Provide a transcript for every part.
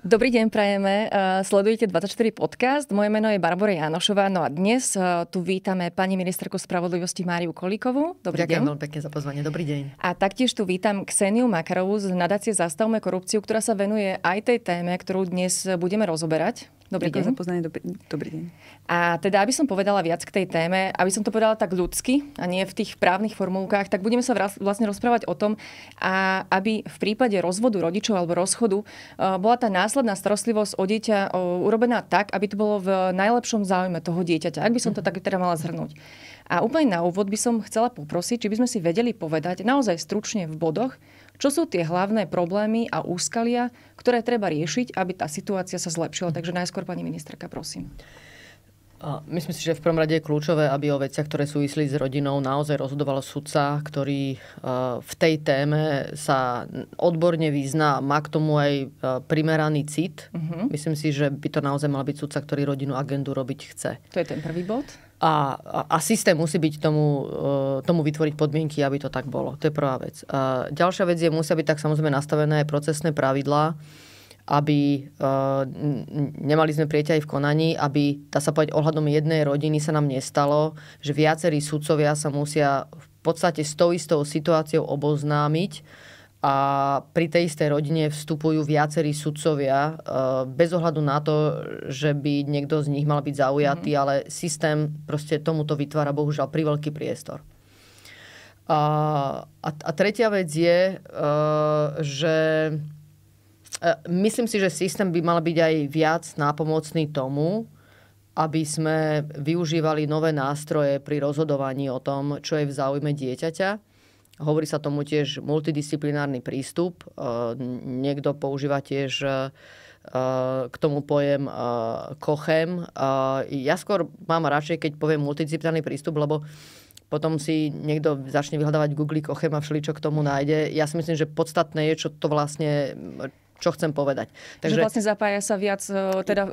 Dobrý deň, prajeme. Eh, sledujete 24 podcast. Moje meno je Barbara Janošová. No a dnes eh, tu vítame pani ministerku spravodlivosti Máriu Kolíkovú. Dobrý Ďakujem deň. veľmi pekne za pozvanie. Dobrý deň. A taktiež tu vítam Kseniu Makarovú z nadácie Zastavme korupciu, ktorá sa venuje aj tej téme, ktorú dnes budeme rozoberať. Dobrý Ďakujem deň. za pozvanie, dobrý, dobrý deň. A teda, aby som povedala viac k tej téme, aby som to povedala tak ľudsky a nie v tých právnych formulkách, tak budeme sa vlastne rozprávať o tom, a aby v prípade rozvodu rodičov alebo rozchodu e, bola tá následná starostlivosť o dieťa e, urobená tak, aby to bolo v najlepšom záujme toho dieťaťa. Ak by som to tak teda mala zhrnúť. A úplne na úvod by som chcela poprosiť, či by sme si vedeli povedať naozaj stručne v bodoch, čo sú tie hlavné problémy a úskalia, ktoré treba riešiť, aby tá situácia sa zlepšila? Takže najskôr, pani ministerka, prosím. A myslím si, že v prvom rade je kľúčové, aby o veciach, ktoré súvisli s rodinou, naozaj rozhodoval sudca, ktorý e, v tej téme sa odborne vyzná, má k tomu aj e, primeraný cit. Uh-huh. Myslím si, že by to naozaj mal byť sudca, ktorý rodinu agendu robiť chce. To je ten prvý bod. A, a, a systém musí byť tomu, e, tomu vytvoriť podmienky, aby to tak bolo. To je prvá vec. A ďalšia vec je, musia byť tak samozrejme nastavené aj procesné pravidlá, aby uh, nemali sme prieťahy v konaní, aby, tá sa povedať, ohľadom jednej rodiny sa nám nestalo, že viacerí sudcovia sa musia v podstate s tou istou situáciou oboznámiť, a pri tej istej rodine vstupujú viacerí sudcovia eh, bez ohľadu na to, že by niekto z nich mal byť zaujatý, mm-hmm. ale systém proste tomuto vytvára bohužiaľ priveľký priestor. A, a, a tretia vec je, eh, že eh, myslím si, že systém by mal byť aj viac nápomocný tomu, aby sme využívali nové nástroje pri rozhodovaní o tom, čo je v záujme dieťaťa Hovorí sa tomu tiež multidisciplinárny prístup. E, niekto používa tiež e, k tomu pojem e, kochem. Ja skôr mám radšej, keď poviem multidisciplinárny prístup, lebo potom si niekto začne vyhľadávať Google kochem a všeličo k tomu nájde. Ja si myslím, že podstatné je, čo to vlastne čo chcem povedať. Takže že vlastne zapája sa viac, teda,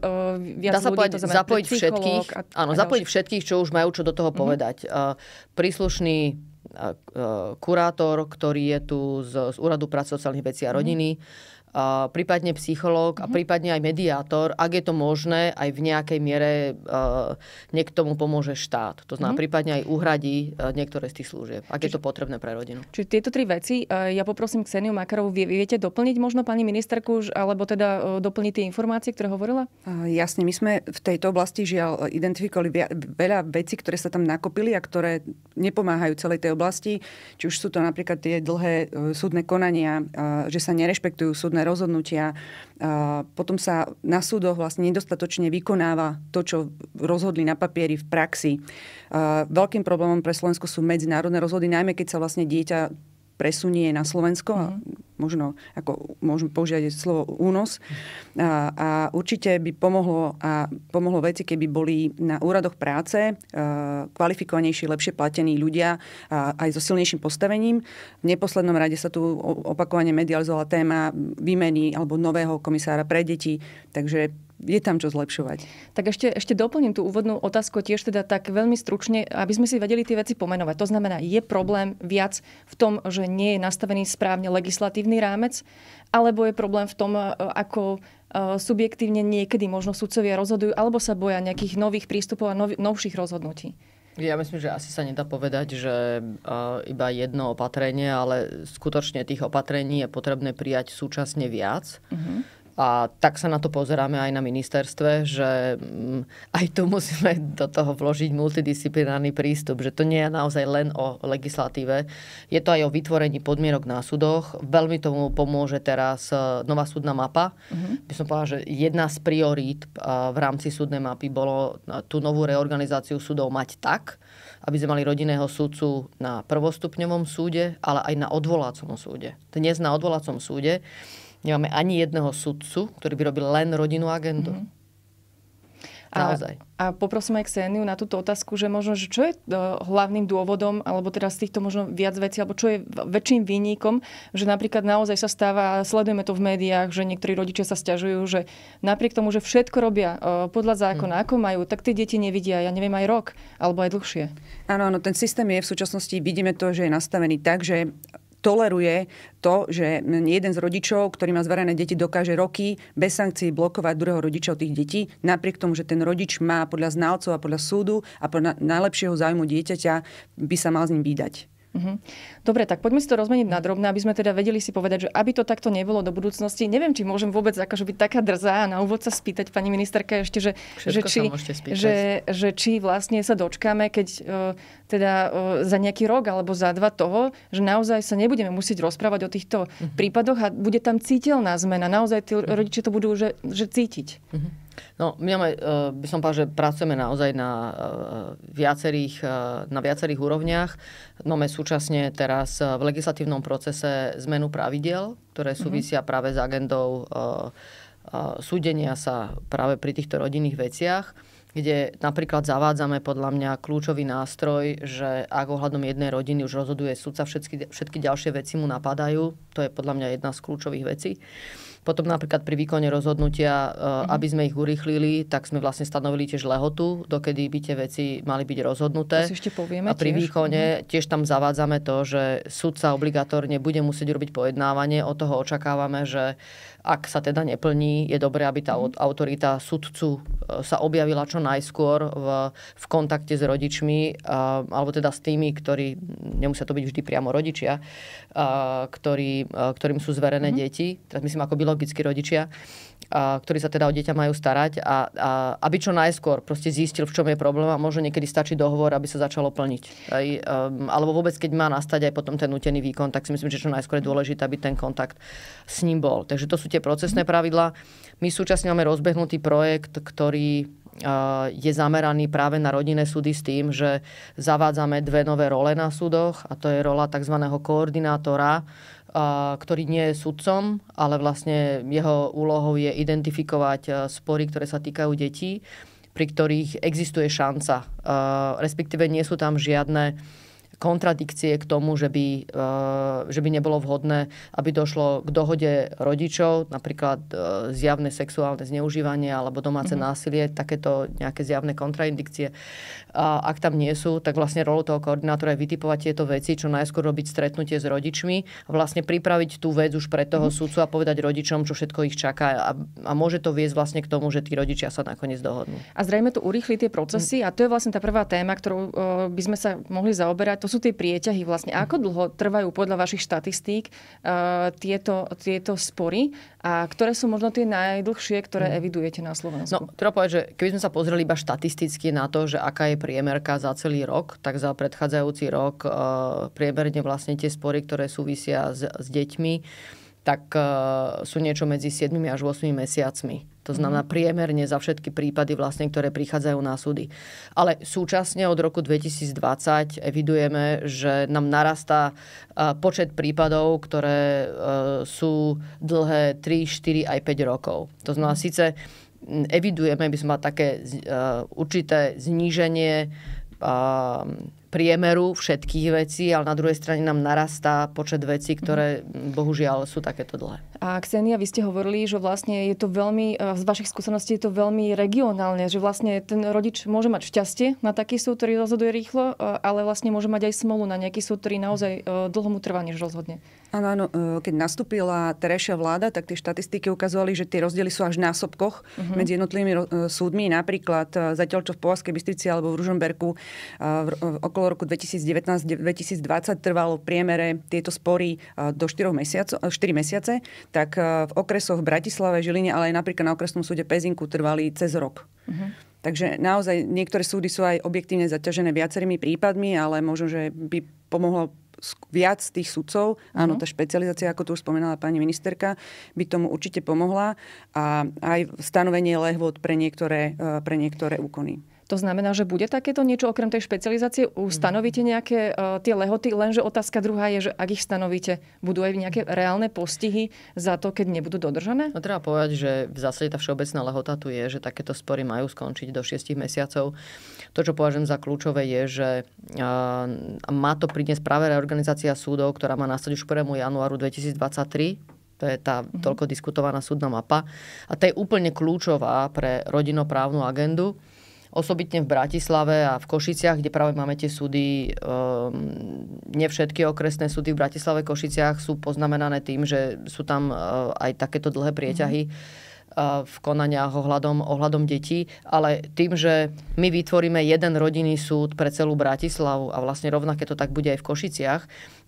viac dá sa ľudí, povedať, to znamená, zapojiť všetkých, a, áno, a zapojiť všetkých, čo už majú čo do toho mm-hmm. povedať. Uh, príslušný kurátor, ktorý je tu z, z Úradu práce sociálnych vecí a mhm. rodiny. Mm a prípadne psychológ mm-hmm. a mhm. prípadne aj mediátor, ak je to možné, aj v nejakej miere uh, e, niekto mu pomôže štát. To znamená, mm-hmm. prípadne aj uhradí uh, niektoré z tých služieb, ak čiže, je to potrebné pre rodinu. Čiže tieto tri veci, e, ja poprosím Kseniu Makarovu, vy viete doplniť možno pani ministerku, alebo teda doplniť tie informácie, ktoré hovorila? Jasne, my sme v tejto oblasti žiaľ identifikovali veľa vecí, ktoré sa tam nakopili a ktoré nepomáhajú celej tej oblasti. Či už sú to napríklad tie dlhé súdne konania, že sa nerešpektujú súdne súdne rozhodnutia. Potom sa na súdoch vlastne nedostatočne vykonáva to, čo rozhodli na papieri v praxi. Veľkým problémom pre Slovensko sú medzinárodné rozhody, najmä keď sa vlastne dieťa presunie na Slovensko a mhm. možno, ako môžem použiť slovo únos. A, a určite by pomohlo, a pomohlo veci, keby boli na úradoch práce a, kvalifikovanejší, lepšie platení ľudia a, aj so silnejším postavením. V neposlednom rade sa tu opakovane medializovala téma výmeny alebo nového komisára pre deti, takže je tam čo zlepšovať. Tak ešte, ešte doplním tú úvodnú otázku tiež teda tak veľmi stručne, aby sme si vedeli tie veci pomenovať. To znamená, je problém viac v tom, že nie je nastavený správne legislatívny rámec, alebo je problém v tom, e, ako e, subjektívne niekedy možno sudcovia rozhodujú, alebo sa boja nejakých nových prístupov a nov, novších rozhodnutí. Ja myslím, že asi sa nedá povedať, že e, iba jedno opatrenie, ale skutočne tých opatrení je potrebné prijať súčasne viac. Uh-huh. A tak sa na to pozeráme aj na ministerstve, že mm, aj tu musíme do toho vložiť multidisciplinárny prístup, že to nie je naozaj len o legislatíve. Je to aj o vytvorení podmienok na súdoch. Veľmi tomu pomôže teraz e, nová súdna mapa. Uh-huh. By som povedala, že jedna z priorít e, v rámci súdnej mapy bolo e, tú novú reorganizáciu súdov mať tak, aby sme mali rodinného súdcu na prvostupňovom súde, ale aj na odvolácom súde. Dnes na odvolacom súde Nemáme ani jedného sudcu, ktorý by robil len rodinnú agendu. Mm-hmm. Naozaj. A, a poprosím aj Kseniu na túto otázku, že možno, že čo je e, hlavným dôvodom, alebo teraz z týchto možno viac vecí, alebo čo je väčším výnikom, že napríklad naozaj sa stáva, sledujeme to v médiách, že niektorí rodičia sa stiažujú, že napriek tomu, že všetko robia e, podľa zákona, hmm. ako majú, tak tie deti nevidia, ja neviem, aj rok, alebo aj dlhšie. Áno, áno, ten systém je v súčasnosti, vidíme to, že je nastavený tak, že toleruje to, že jeden z rodičov, ktorý má zverené deti, dokáže roky bez sankcií blokovať druhého rodiča od tých detí, napriek tomu, že ten rodič má podľa znalcov a podľa súdu a podľa najlepšieho zájmu dieťaťa by sa mal s ním vydať. Mhm. Dobre, tak poďme si to rozmeniť na drobné, aby sme teda vedeli si povedať, že aby to takto nebolo do budúcnosti. Neviem, či môžem vôbec akože byť taká drzá a na úvod sa spýtať pani ministerka ešte, že, že, či, že, že či vlastne sa dočkáme, keď e, teda e, za nejaký rok alebo za dva toho, že naozaj sa nebudeme musieť rozprávať o týchto uh-huh. prípadoch a bude tam cítelná zmena. Naozaj tí uh-huh. rodičia to budú že, že cítiť. Uh-huh. No, my máme, e, by som povedal, že pracujeme naozaj na e, viacerých, e, na viacerých úrovniach. Máme súčasne teraz v legislatívnom procese zmenu pravidel, ktoré mhm. súvisia mm-hmm. práve s agendou súdenia sa práve pri týchto rodinných veciach kde napríklad zavádzame podľa mňa kľúčový nástroj, že ak ohľadom jednej rodiny už rozhoduje súca, všetky, všetky ďalšie veci mu napadajú. To je podľa mňa jedna z kľúčových vecí. Uh, potom napríklad pri výkone rozhodnutia, mm-hmm. aby sme ich urýchlili, tak sme vlastne stanovili tiež lehotu, dokedy by tie veci mali byť rozhodnuté. To si ešte povieme A pri tiež. výkone mm-hmm. tiež tam zavádzame to, že sudca obligatórne bude musieť robiť pojednávanie. Od toho očakávame, že ak sa teda neplní, je dobré, aby tá autorita sudcu e, sa objavila čo najskôr v, v kontakte s rodičmi, e, alebo teda s tými, ktorí, nemusia to byť vždy priamo rodičia, e, ktorí, ktorým sú zverené mm-hmm. deti, teraz myslím ako biologickí rodičia, a, ktorí sa teda o dieťa majú starať a, a aby čo najskôr proste zistil, v čom je problém a môže niekedy stačí dohovor, aby sa začalo plniť. Aj, um, ehm, alebo vôbec, keď má nastať aj potom ten nutený výkon, tak si myslím, že čo najskôr je dôležité, aby ten kontakt s ním bol. Takže to sú tie procesné pravidlá. My súčasne máme rozbehnutý projekt, ktorý je zameraný práve na rodinné súdy s tým, že zavádzame dve nové role na súdoch a to je rola tzv. koordinátora, ktorý nie je sudcom, ale vlastne jeho úlohou je identifikovať spory, ktoré sa týkajú detí, pri ktorých existuje šanca. Respektíve nie sú tam žiadne kontradikcie k tomu, že by, eh, že by nebolo vhodné, aby došlo k dohode rodičov, napríklad eh, zjavné sexuálne zneužívanie alebo domáce mm-hmm. násilie, takéto nejaké zjavné kontraindikcie. A ak tam nie sú, tak vlastne rolu toho koordinátora je vytipovať tieto veci, čo najskôr robiť stretnutie s rodičmi, vlastne pripraviť tú vec už pre toho mm-hmm. sudcu a povedať rodičom, čo všetko ich čaká a, a môže to viesť vlastne k tomu, že tí rodičia sa nakoniec dohodnú. A zrejme to urýchli tie procesy mm-hmm. a to je vlastne tá prvá téma, ktorú eh, by sme sa mohli zaoberať to sú tie prieťahy vlastne. Ako dlho trvajú podľa vašich štatistík uh, tieto, tieto spory a ktoré sú možno tie najdlhšie, ktoré mhm. evidujete na Slovensku? No, treba povedať, že keby sme sa pozreli iba štatisticky na to, že aká je priemerka za celý rok, tak za predchádzajúci rok uh, priemerne vlastne tie spory, ktoré súvisia s, s deťmi, tak uh, sú niečo medzi 7 až 8 mesiacmi to znamená mhm. priemerne za všetky prípady, vlastne, ktoré prichádzajú na súdy. Ale súčasne od roku 2020 evidujeme, že nám narastá e, počet prípadov, ktoré e, sú dlhé 3, 4 aj 5 rokov. To znamená, mhm. síce evidujeme, by sme mali také e, určité zníženie priemeru všetkých vecí, ale na druhej strane nám narastá počet vecí, ktoré mm. bohužiaľ sú takéto dlhé. A Ksenia, vy ste hovorili, že vlastne je to veľmi, eh, z vašich skúseností je to veľmi regionálne, že vlastne ten rodič môže mať šťastie na taký súd, ktorý rozhoduje rýchlo, eh, ale vlastne môže mať aj smolu na nejaký súd, ktorý naozaj eh, dlho mu trvá, než rozhodne. Áno, áno. E, keď nastúpila terajšia vláda, tak tie štatistiky ukazovali, že tie rozdiely sú až v násobkoch uh-huh. medzi jednotlivými e, súdmi. Napríklad e, zatiaľ, čo v Povaskej Bystrici alebo v Ružomberku v, okolo roku 2019-2020 trvalo v priemere tieto spory do 4, mesiaco, 4 mesiace, tak v okresoch Bratislave, Žiline, ale aj napríklad na okresnom súde Pezinku trvali cez rok. Uh-huh. Takže naozaj niektoré súdy sú aj objektívne zaťažené viacerými prípadmi, ale možno, že by pomohlo viac tých sudcov, áno, mhm. tá špecializácia, ako tu už spomenala pani ministerka, by tomu určite pomohla a aj stanovenie lehôd pre niektoré, eh, pre niektoré úkony. To znamená, že bude takéto niečo okrem tej špecializácie? Stanovíte nejaké uh, tie lehoty? Lenže otázka druhá je, že ak ich stanovíte, budú aj nejaké reálne postihy za to, keď nebudú dodržané? No treba povedať, že v zásade tá všeobecná lehota tu je, že takéto spory majú skončiť do 6 mesiacov. To, čo považujem za kľúčové, je, že uh, má to priniesť práve reorganizácia súdov, ktorá má nastať už 1. januáru 2023 to je tá mhm. toľko diskutovaná súdna mapa. A to je úplne kľúčová pre rodinoprávnu agendu osobitne v Bratislave a v Košiciach, kde práve máme tie súdy, um, ehm, ne všetky okresné súdy v Bratislave, Košiciach sú poznamenané tým, že sú tam uh, aj takéto dlhé prieťahy uh, v konaniach ohľadom, ohľadom detí, ale tým, že my vytvoríme jeden rodinný súd pre celú Bratislavu a vlastne rovnaké to tak bude aj v Košiciach,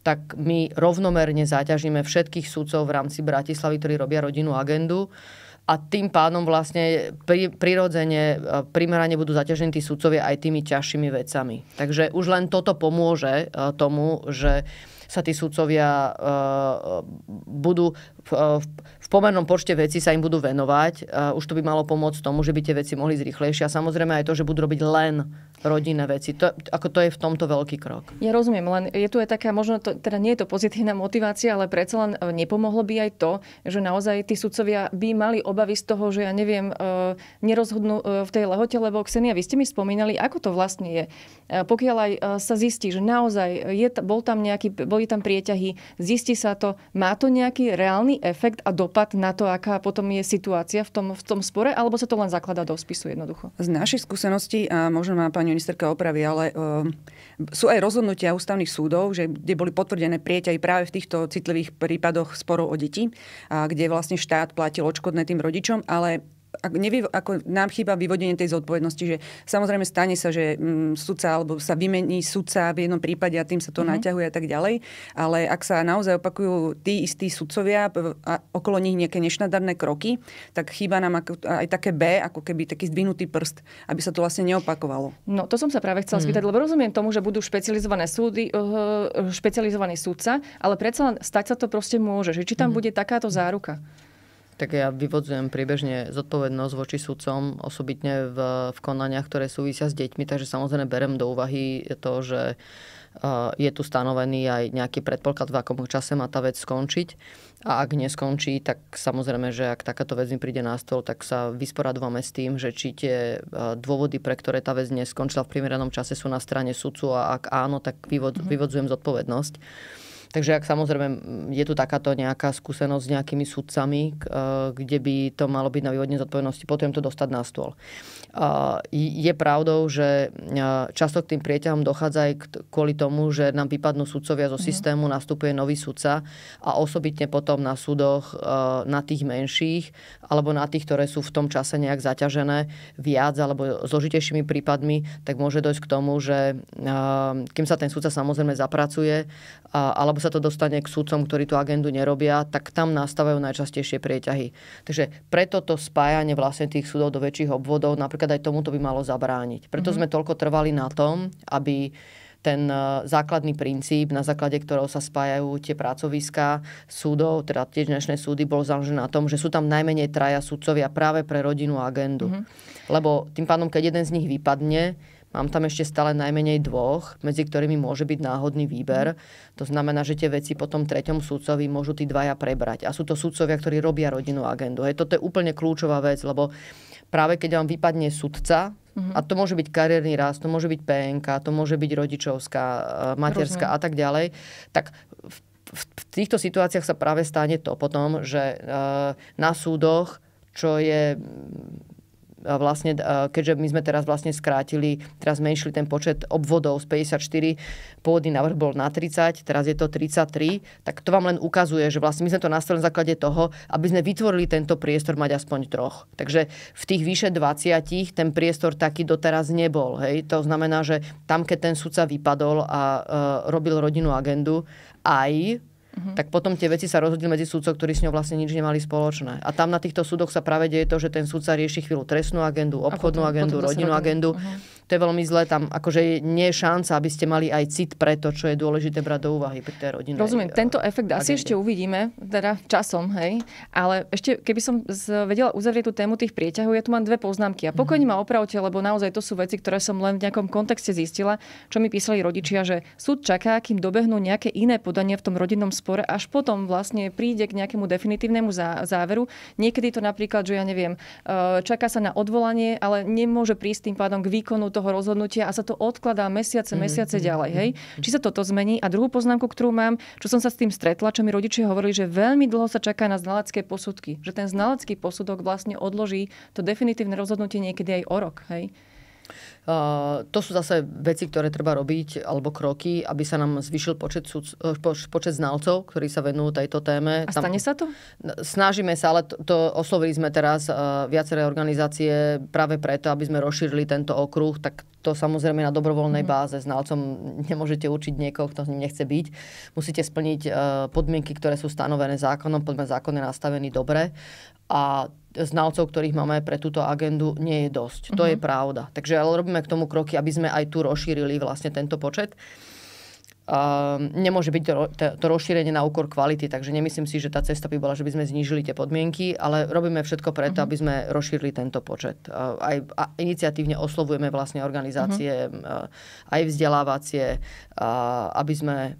tak my rovnomerne zaťažíme všetkých súdcov v rámci Bratislavy, ktorí robia rodinnú agendu. Uh, a tým pádom vlastne pri, prirodzene e, primerane budú zaťažení tí sudcovia aj tými ťažšími vecami. Takže už len toto pomôže e, tomu, že sa tí uh, budú v, e, v pomernom počte veci sa im budú venovať. Už to by malo pomôcť tomu, že by tie veci mohli zrýchlejšie A samozrejme aj to, že budú robiť len rodinné veci. To, ako to je v tomto veľký krok. Ja rozumiem, len je tu aj taká, možno to, teda nie je to pozitívna motivácia, ale predsa len nepomohlo by aj to, že naozaj tí sudcovia by mali obavy z toho, že ja neviem, nerozhodnú v tej lehote, lebo Ksenia, vy ste mi spomínali, ako to vlastne je. Pokiaľ aj sa zistí, že naozaj je, bol tam nejaký, boli boli tam prieťahy, zistí sa to, má to nejaký reálny efekt a dopad na to, aká potom je situácia v tom, v tom spore, alebo sa to len zakladá do spisu jednoducho? Z našich skúseností, a možno má pani ministerka opravy, ale uh, sú aj rozhodnutia ústavných súdov, že, kde boli potvrdené prieťahy práve v týchto citlivých prípadoch sporov o deti, a kde vlastne štát platil odškodné tým rodičom, ale ak, nevy, ako nám chýba vyvodenie tej zodpovednosti, že samozrejme stane sa, že mm, sudca alebo sa vymení sudca v jednom prípade a tým sa to mm-hmm. naťahuje a tak ďalej, ale ak sa naozaj opakujú tí istí sudcovia a okolo nich nejaké nešnadarné kroky, tak chýba nám ako, aj také B, ako keby taký zdvinutý prst, aby sa to vlastne neopakovalo. No to som sa práve chcela mm. spýtať, lebo rozumiem tomu, že budú špecializované súdy, eh, špecializovaný sudca, ale predsa stať sa to proste môže, že či tam mm. bude takáto záruka tak ja vyvodzujem priebežne zodpovednosť voči sudcom, osobitne v, v konaniach, ktoré súvisia s deťmi, takže samozrejme berem do úvahy to, že eh, je tu stanovený aj nejaký predpoklad, v akom čase má tá vec skončiť. A ak neskončí, tak samozrejme, že ak takáto vec mi príde na stôl, tak sa vysporadujeme s tým, že či tie eh, dôvody, pre ktoré tá vec neskončila v primeranom čase, sú na strane sudcu a ak áno, tak vyvod, mm-hmm. vyvodzujem zodpovednosť. Takže ak samozrejme je tu takáto nejaká skúsenosť s nejakými sudcami, e, kde by to malo byť na vývodne zodpovednosti, potom to dostať na stôl. Je pravdou, že e, často k tým prieťahom dochádza aj kvôli tomu, že nám vypadnú sudcovia zo mhm. systému, nastupuje nový sudca a osobitne potom na súdoch, e, na tých menších alebo na tých, ktoré sú v tom čase nejak zaťažené viac alebo zložitejšími prípadmi, tak môže dojsť k tomu, že kým sa ten sudca samozrejme zapracuje alebo alebo sa to dostane k súdcom, ktorí tú agendu nerobia, tak tam nastávajú najčastejšie prieťahy. Takže preto to spájanie vlastne tých súdov do väčších obvodov, napríklad aj tomuto by malo zabrániť. Preto mm-hmm. sme toľko trvali na tom, aby ten e, základný princíp, na základe ktorého sa spájajú tie pracoviská súdov, teda tie dnešné súdy, bol založený na tom, že sú tam najmenej traja súdcovia práve pre rodinu agendu. Mm-hmm. Lebo tým pádom, keď jeden z nich vypadne, Mám tam ešte stále najmenej dvoch, medzi ktorými môže byť náhodný výber. To znamená, že tie veci potom treťom sudcovi môžu tí dvaja prebrať. A sú to sudcovia, ktorí robia rodinnú agendu. Hej, toto je úplne kľúčová vec, lebo práve keď vám vypadne sudca, mm-hmm. A to môže byť kariérny rast, to môže byť PNK, to môže byť rodičovská, e, materská Rozumiem. a tak ďalej. Tak v, v, v týchto situáciách sa práve stane to potom, že e, na súdoch, čo je vlastne, keďže my sme teraz vlastne skrátili, teraz zmenšili ten počet obvodov z 54, pôvodný návrh bol na 30, teraz je to 33, tak to vám len ukazuje, že vlastne my sme to nastavili na základe toho, aby sme vytvorili tento priestor mať aspoň troch. Takže v tých vyše 20 ten priestor taký doteraz nebol. Hej? To znamená, že tam, keď ten sudca vypadol a uh, robil rodinnú agendu, aj Uh-huh. Tak potom tie veci sa rozhodli medzi súdcov, ktorí s ňou vlastne nič nemali spoločné. A tam na týchto súdoch sa práve deje to, že ten súdca rieši chvíľu trestnú agendu, obchodnú potom, agendu, potom rodinnú agendu. Uh-huh. To je veľmi zlé. Tam akože nie je šanca, aby ste mali aj cit pre to, čo je dôležité brať do úvahy pri tej rodine. Rozumiem. E, tento efekt agende. asi ešte uvidíme, teda časom, hej. Ale ešte, keby som vedela uzavrieť tú tému tých prieťahov, ja tu mám dve poznámky. A pokojne mhm. ma opravte, lebo naozaj to sú veci, ktoré som len v nejakom kontexte zistila, čo mi písali rodičia, že súd čaká, kým dobehnú nejaké iné podanie v tom rodinnom sporu spor, až potom vlastne príde k nejakému definitívnemu záveru. Niekedy to napríklad, že ja neviem, e, čaká sa na odvolanie, ale nemôže prísť tým pádom k výkonu toho rozhodnutia a sa to odkladá mesiace, mhm, mesiace mm-hmm. ďalej. Mhm. Hej? Či sa toto zmení? A druhú poznámku, ktorú mám, čo som sa s tým stretla, čo mi rodičia hovorili, že veľmi dlho sa čaká na znalecké posudky. Že ten znalecký posudok vlastne odloží to definitívne rozhodnutie niekedy aj o rok. Hej? to sú zase veci, ktoré treba robiť, alebo kroky, aby sa nám zvyšil počet, eh, poč, počet znalcov, ktorí sa venujú tejto téme. A stane Tam, sa to? Snažíme sa, ale to, to oslovili sme teraz uh, viaceré organizácie práve preto, aby sme rozšírili tento okruh, tak to samozrejme na dobrovoľnej mm. báze. Znalcom nemôžete učiť niekoho, kto s ním nechce byť. Musíte splniť uh, podmienky, ktoré sú stanovené zákonom, podľa zákon je nastavený dobre. A znalcov, ktorých máme pre túto agendu, nie je dosť. Uh-huh. To je mhm. pravda. Takže ale robíme k tomu kroky, aby sme aj tu rozšírili vlastne tento počet. Ehm, nemôže byť to, to, to rozšírenie na úkor kvality, takže nemyslím si, že tá cesta by bola, že by sme znížili tie podmienky, ale robíme všetko preto, uh-huh. aby sme rozšírili tento počet. Ehm, aj a iniciatívne oslovujeme vlastne organizácie, uh-huh. aj vzdelávacie, aby sme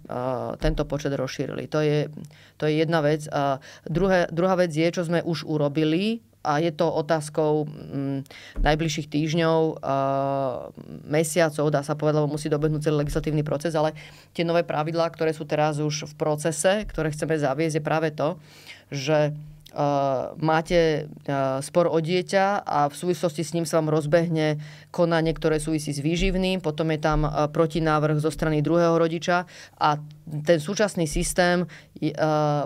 tento počet rozšírili. To je, to je jedna vec. Uh, druhé, druhá vec je, čo sme už urobili, a je to otázkou m, mm, najbližších týždňov, a mesiacov, dá sa povedať, lebo musí dobehnúť celý legislatívny proces, ale tie nové pravidlá, ktoré sú teraz už v procese, ktoré chceme zaviesť, je práve to, že Uh, máte uh, spor o dieťa a v súvislosti s ním sa vám rozbehne konanie, ktoré súvisí s výživným, potom je tam uh, protinávrh zo strany druhého rodiča a ten súčasný systém uh,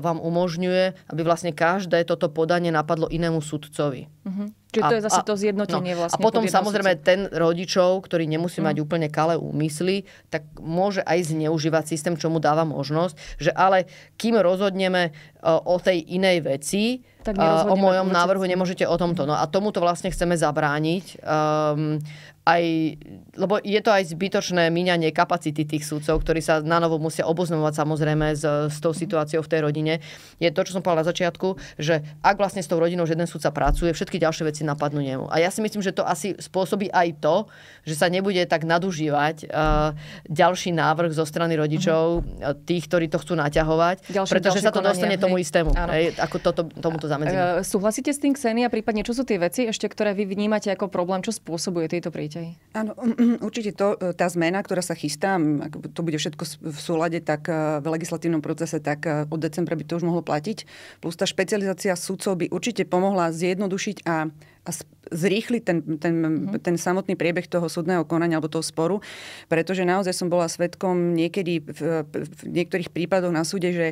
vám umožňuje, aby vlastne každé toto podanie napadlo inému sudcovi. Uh-huh. Čiže a, to je zase a, to zjednotenie no, vlastne. A potom samozrejme sudcov. ten rodičov, ktorý nemusí mm. mať mhm. úplne kalé úmysly, tak môže aj zneužívať systém, čo mu dáva možnosť, že ale kým rozhodneme uh, o tej inej veci, tak uh, o mojom návrhu nemôžete o tomto. No a tomuto vlastne chceme zabrániť. Um, aj, lebo je to aj zbytočné míňanie kapacity tých súdcov, ktorí sa na novo musia oboznovať samozrejme s, s tou situáciou v tej rodine. Je to, čo som povedala na začiatku, že ak vlastne s tou rodinou že jeden súdca pracuje, všetky ďalšie veci napadnú nemu. A ja si myslím, že to asi spôsobí aj to, že sa nebude tak nadužívať uh, ďalší návrh zo strany rodičov, uh-huh. tých, ktorí to chcú naťahovať, ďalším, pretože ďalším sa to konania, dostane hej. tomu istému, hej, ako to, to, tomuto zamedzíme. Uh, súhlasíte s tým, Ksenia, prípadne čo sú tie veci ešte, ktoré vy vnímate ako problém, čo spôsobuje tieto príťahy? Áno, mm, mm, určite to, e, tá zmena, ktorá sa chystá, ak to bude všetko v súlade tak e, v legislatívnom procese, tak od decembra by to už mohlo platiť. Plus tá špecializácia sudcov by určite pomohla zjednodušiť a a zrýchli ten, ten, mm-hmm. ten samotný priebeh toho súdneho konania alebo toho sporu, pretože naozaj som bola svetkom niekedy v, v niektorých prípadoch na súde, že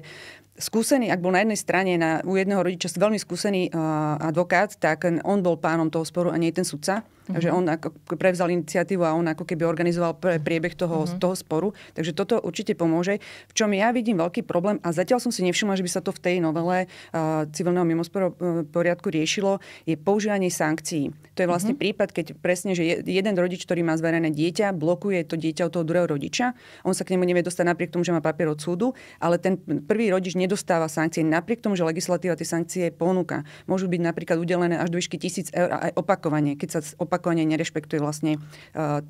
skúsený, ak bol na jednej strane na, u jedného rodiča veľmi skúsený uh, advokát, tak on bol pánom toho sporu a nie ten sudca. Takže mhm. on ako prevzal iniciatívu a on ako keby organizoval pre priebeh toho, uh-huh. toho sporu. Takže toto určite pomôže. V čom ja vidím veľký problém, a zatiaľ som si nevšimla, že by sa to v tej novele uh, civilného eh, poriadku riešilo, je používanie sankcií. To je vlastne uh-huh. prípad, keď presne, že jeden rodič, ktorý má zverené dieťa, blokuje to dieťa od toho druhého rodiča. On sa k nemu nevie dostať napriek tomu, že má papier od súdu, ale ten prvý rodič nedostáva sankcie napriek tomu, že legislatíva tie sankcie ponúka. Môžu byť napríklad udelené až do výšky tisíc eur aj opakovanie, keď sa op- opakovane nerešpektuje vlastne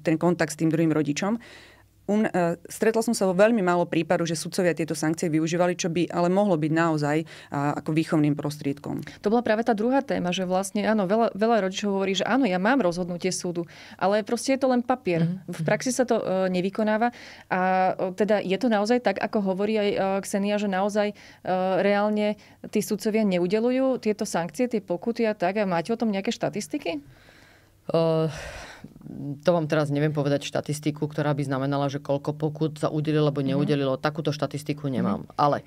ten kontakt s tým druhým rodičom. Um, stretla som sa vo veľmi málo prípadu, že sudcovia tieto sankcie využívali, čo by ale mohlo byť naozaj a, eh, ako výchovným prostriedkom. To bola práve tá druhá téma, že vlastne áno, veľa, veľa rodičov hovorí, že áno, ja mám rozhodnutie súdu, ale proste je to len papier. Mm-hmm. V mhm. praxi sa to uh, nevykonáva a uh, teda je to naozaj tak, ako hovorí aj uh, Ksenia, že naozaj uh, reálne tí sudcovia neudelujú tieto sankcie, tie pokuty a tak. A máte o tom nejaké štatistiky? Ehm, to vám teraz neviem povedať štatistiku, ktorá by znamenala, že koľko pokut sa udelilo alebo mhm. neudelilo. Mm. Takúto štatistiku mhm. nemám. Mm. Ale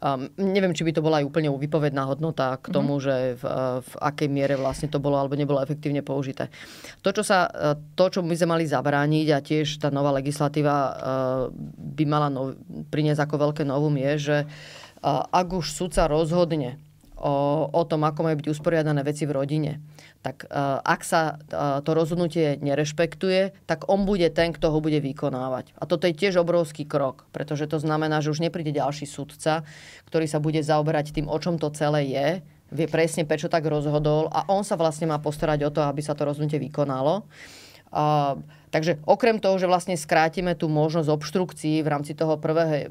um, neviem, či by to bola aj úplne vypovedná hodnota k mhm. tomu, mm. že v, e, v akej miere vlastne to bolo alebo nebolo efektívne použité. To, čo, sa, e, to, čo by sme mali zabrániť a tiež tá nová legislatíva uh, by mala no, priniesť ako veľké novum, je, že uh, ak už súca rozhodne, o, o tom, ako majú byť usporiadané veci v rodine. Tak e, ak sa e, to rozhodnutie nerešpektuje, tak on bude ten, kto ho bude vykonávať. A toto je tiež obrovský krok, pretože to znamená, že už nepríde ďalší sudca, ktorý sa bude zaoberať tým, o čom to celé je, vie presne, prečo tak rozhodol a on sa vlastne má postarať o to, aby sa to rozhodnutie vykonalo. Uh, takže okrem toho, že vlastne skrátime tú možnosť obštrukcií v rámci toho prvého,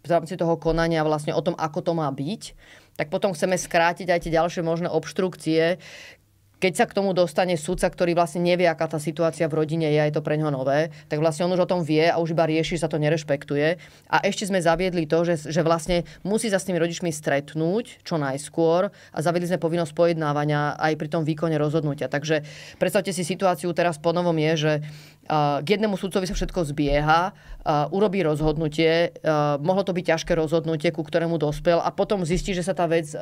v rámci toho konania vlastne o tom, ako to má byť, tak potom chceme skrátiť aj tie ďalšie možné obštrukcie, keď sa k tomu dostane sudca, ktorý vlastne nevie, aká tá situácia v rodine je, je to pre ňo nové, tak vlastne on už o tom vie a už iba rieši, sa to nerešpektuje. A ešte sme zaviedli to, že, že vlastne musí sa s tými rodičmi stretnúť čo najskôr a zaviedli sme povinnosť pojednávania aj pri tom výkone rozhodnutia. Takže predstavte si situáciu teraz po novom je, že k jednému sudcovi sa všetko zbieha, e, urobí rozhodnutie, e, mohlo to byť ťažké rozhodnutie, ku ktorému dospel a potom zistí, že sa tá vec e,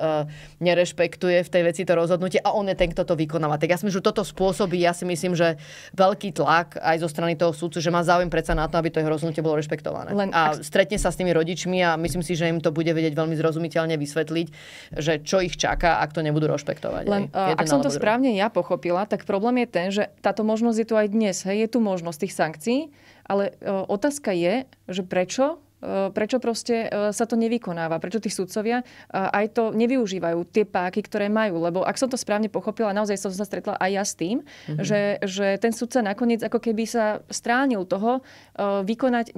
nerešpektuje v tej veci to rozhodnutie a on je ten, kto to vykonáva. Tak ja si myslím, že toto spôsobí, ja si myslím, že veľký tlak aj zo strany toho sudcu, že má záujem predsa na to, aby to jeho rozhodnutie bolo rešpektované. Len a ak... stretne sa s tými rodičmi a myslím si, že im to bude vedieť veľmi zrozumiteľne vysvetliť, že čo ich čaká, ak to nebudú rešpektovať. Len, ak som to správne ja pochopila, tak problém je ten, že táto možnosť je tu aj dnes. Hej, je tu možnosť možnosť tých sankcií, ale e, otázka je, že prečo Eh, prečo proste eh, sa to nevykonáva, prečo tí sudcovia eh, aj to nevyužívajú, tie páky, ktoré majú. Lebo ak som to správne pochopila, naozaj som sa stretla aj ja s tým, mm-hmm. že, že ten sudca nakoniec ako keby sa stránil toho vykonať,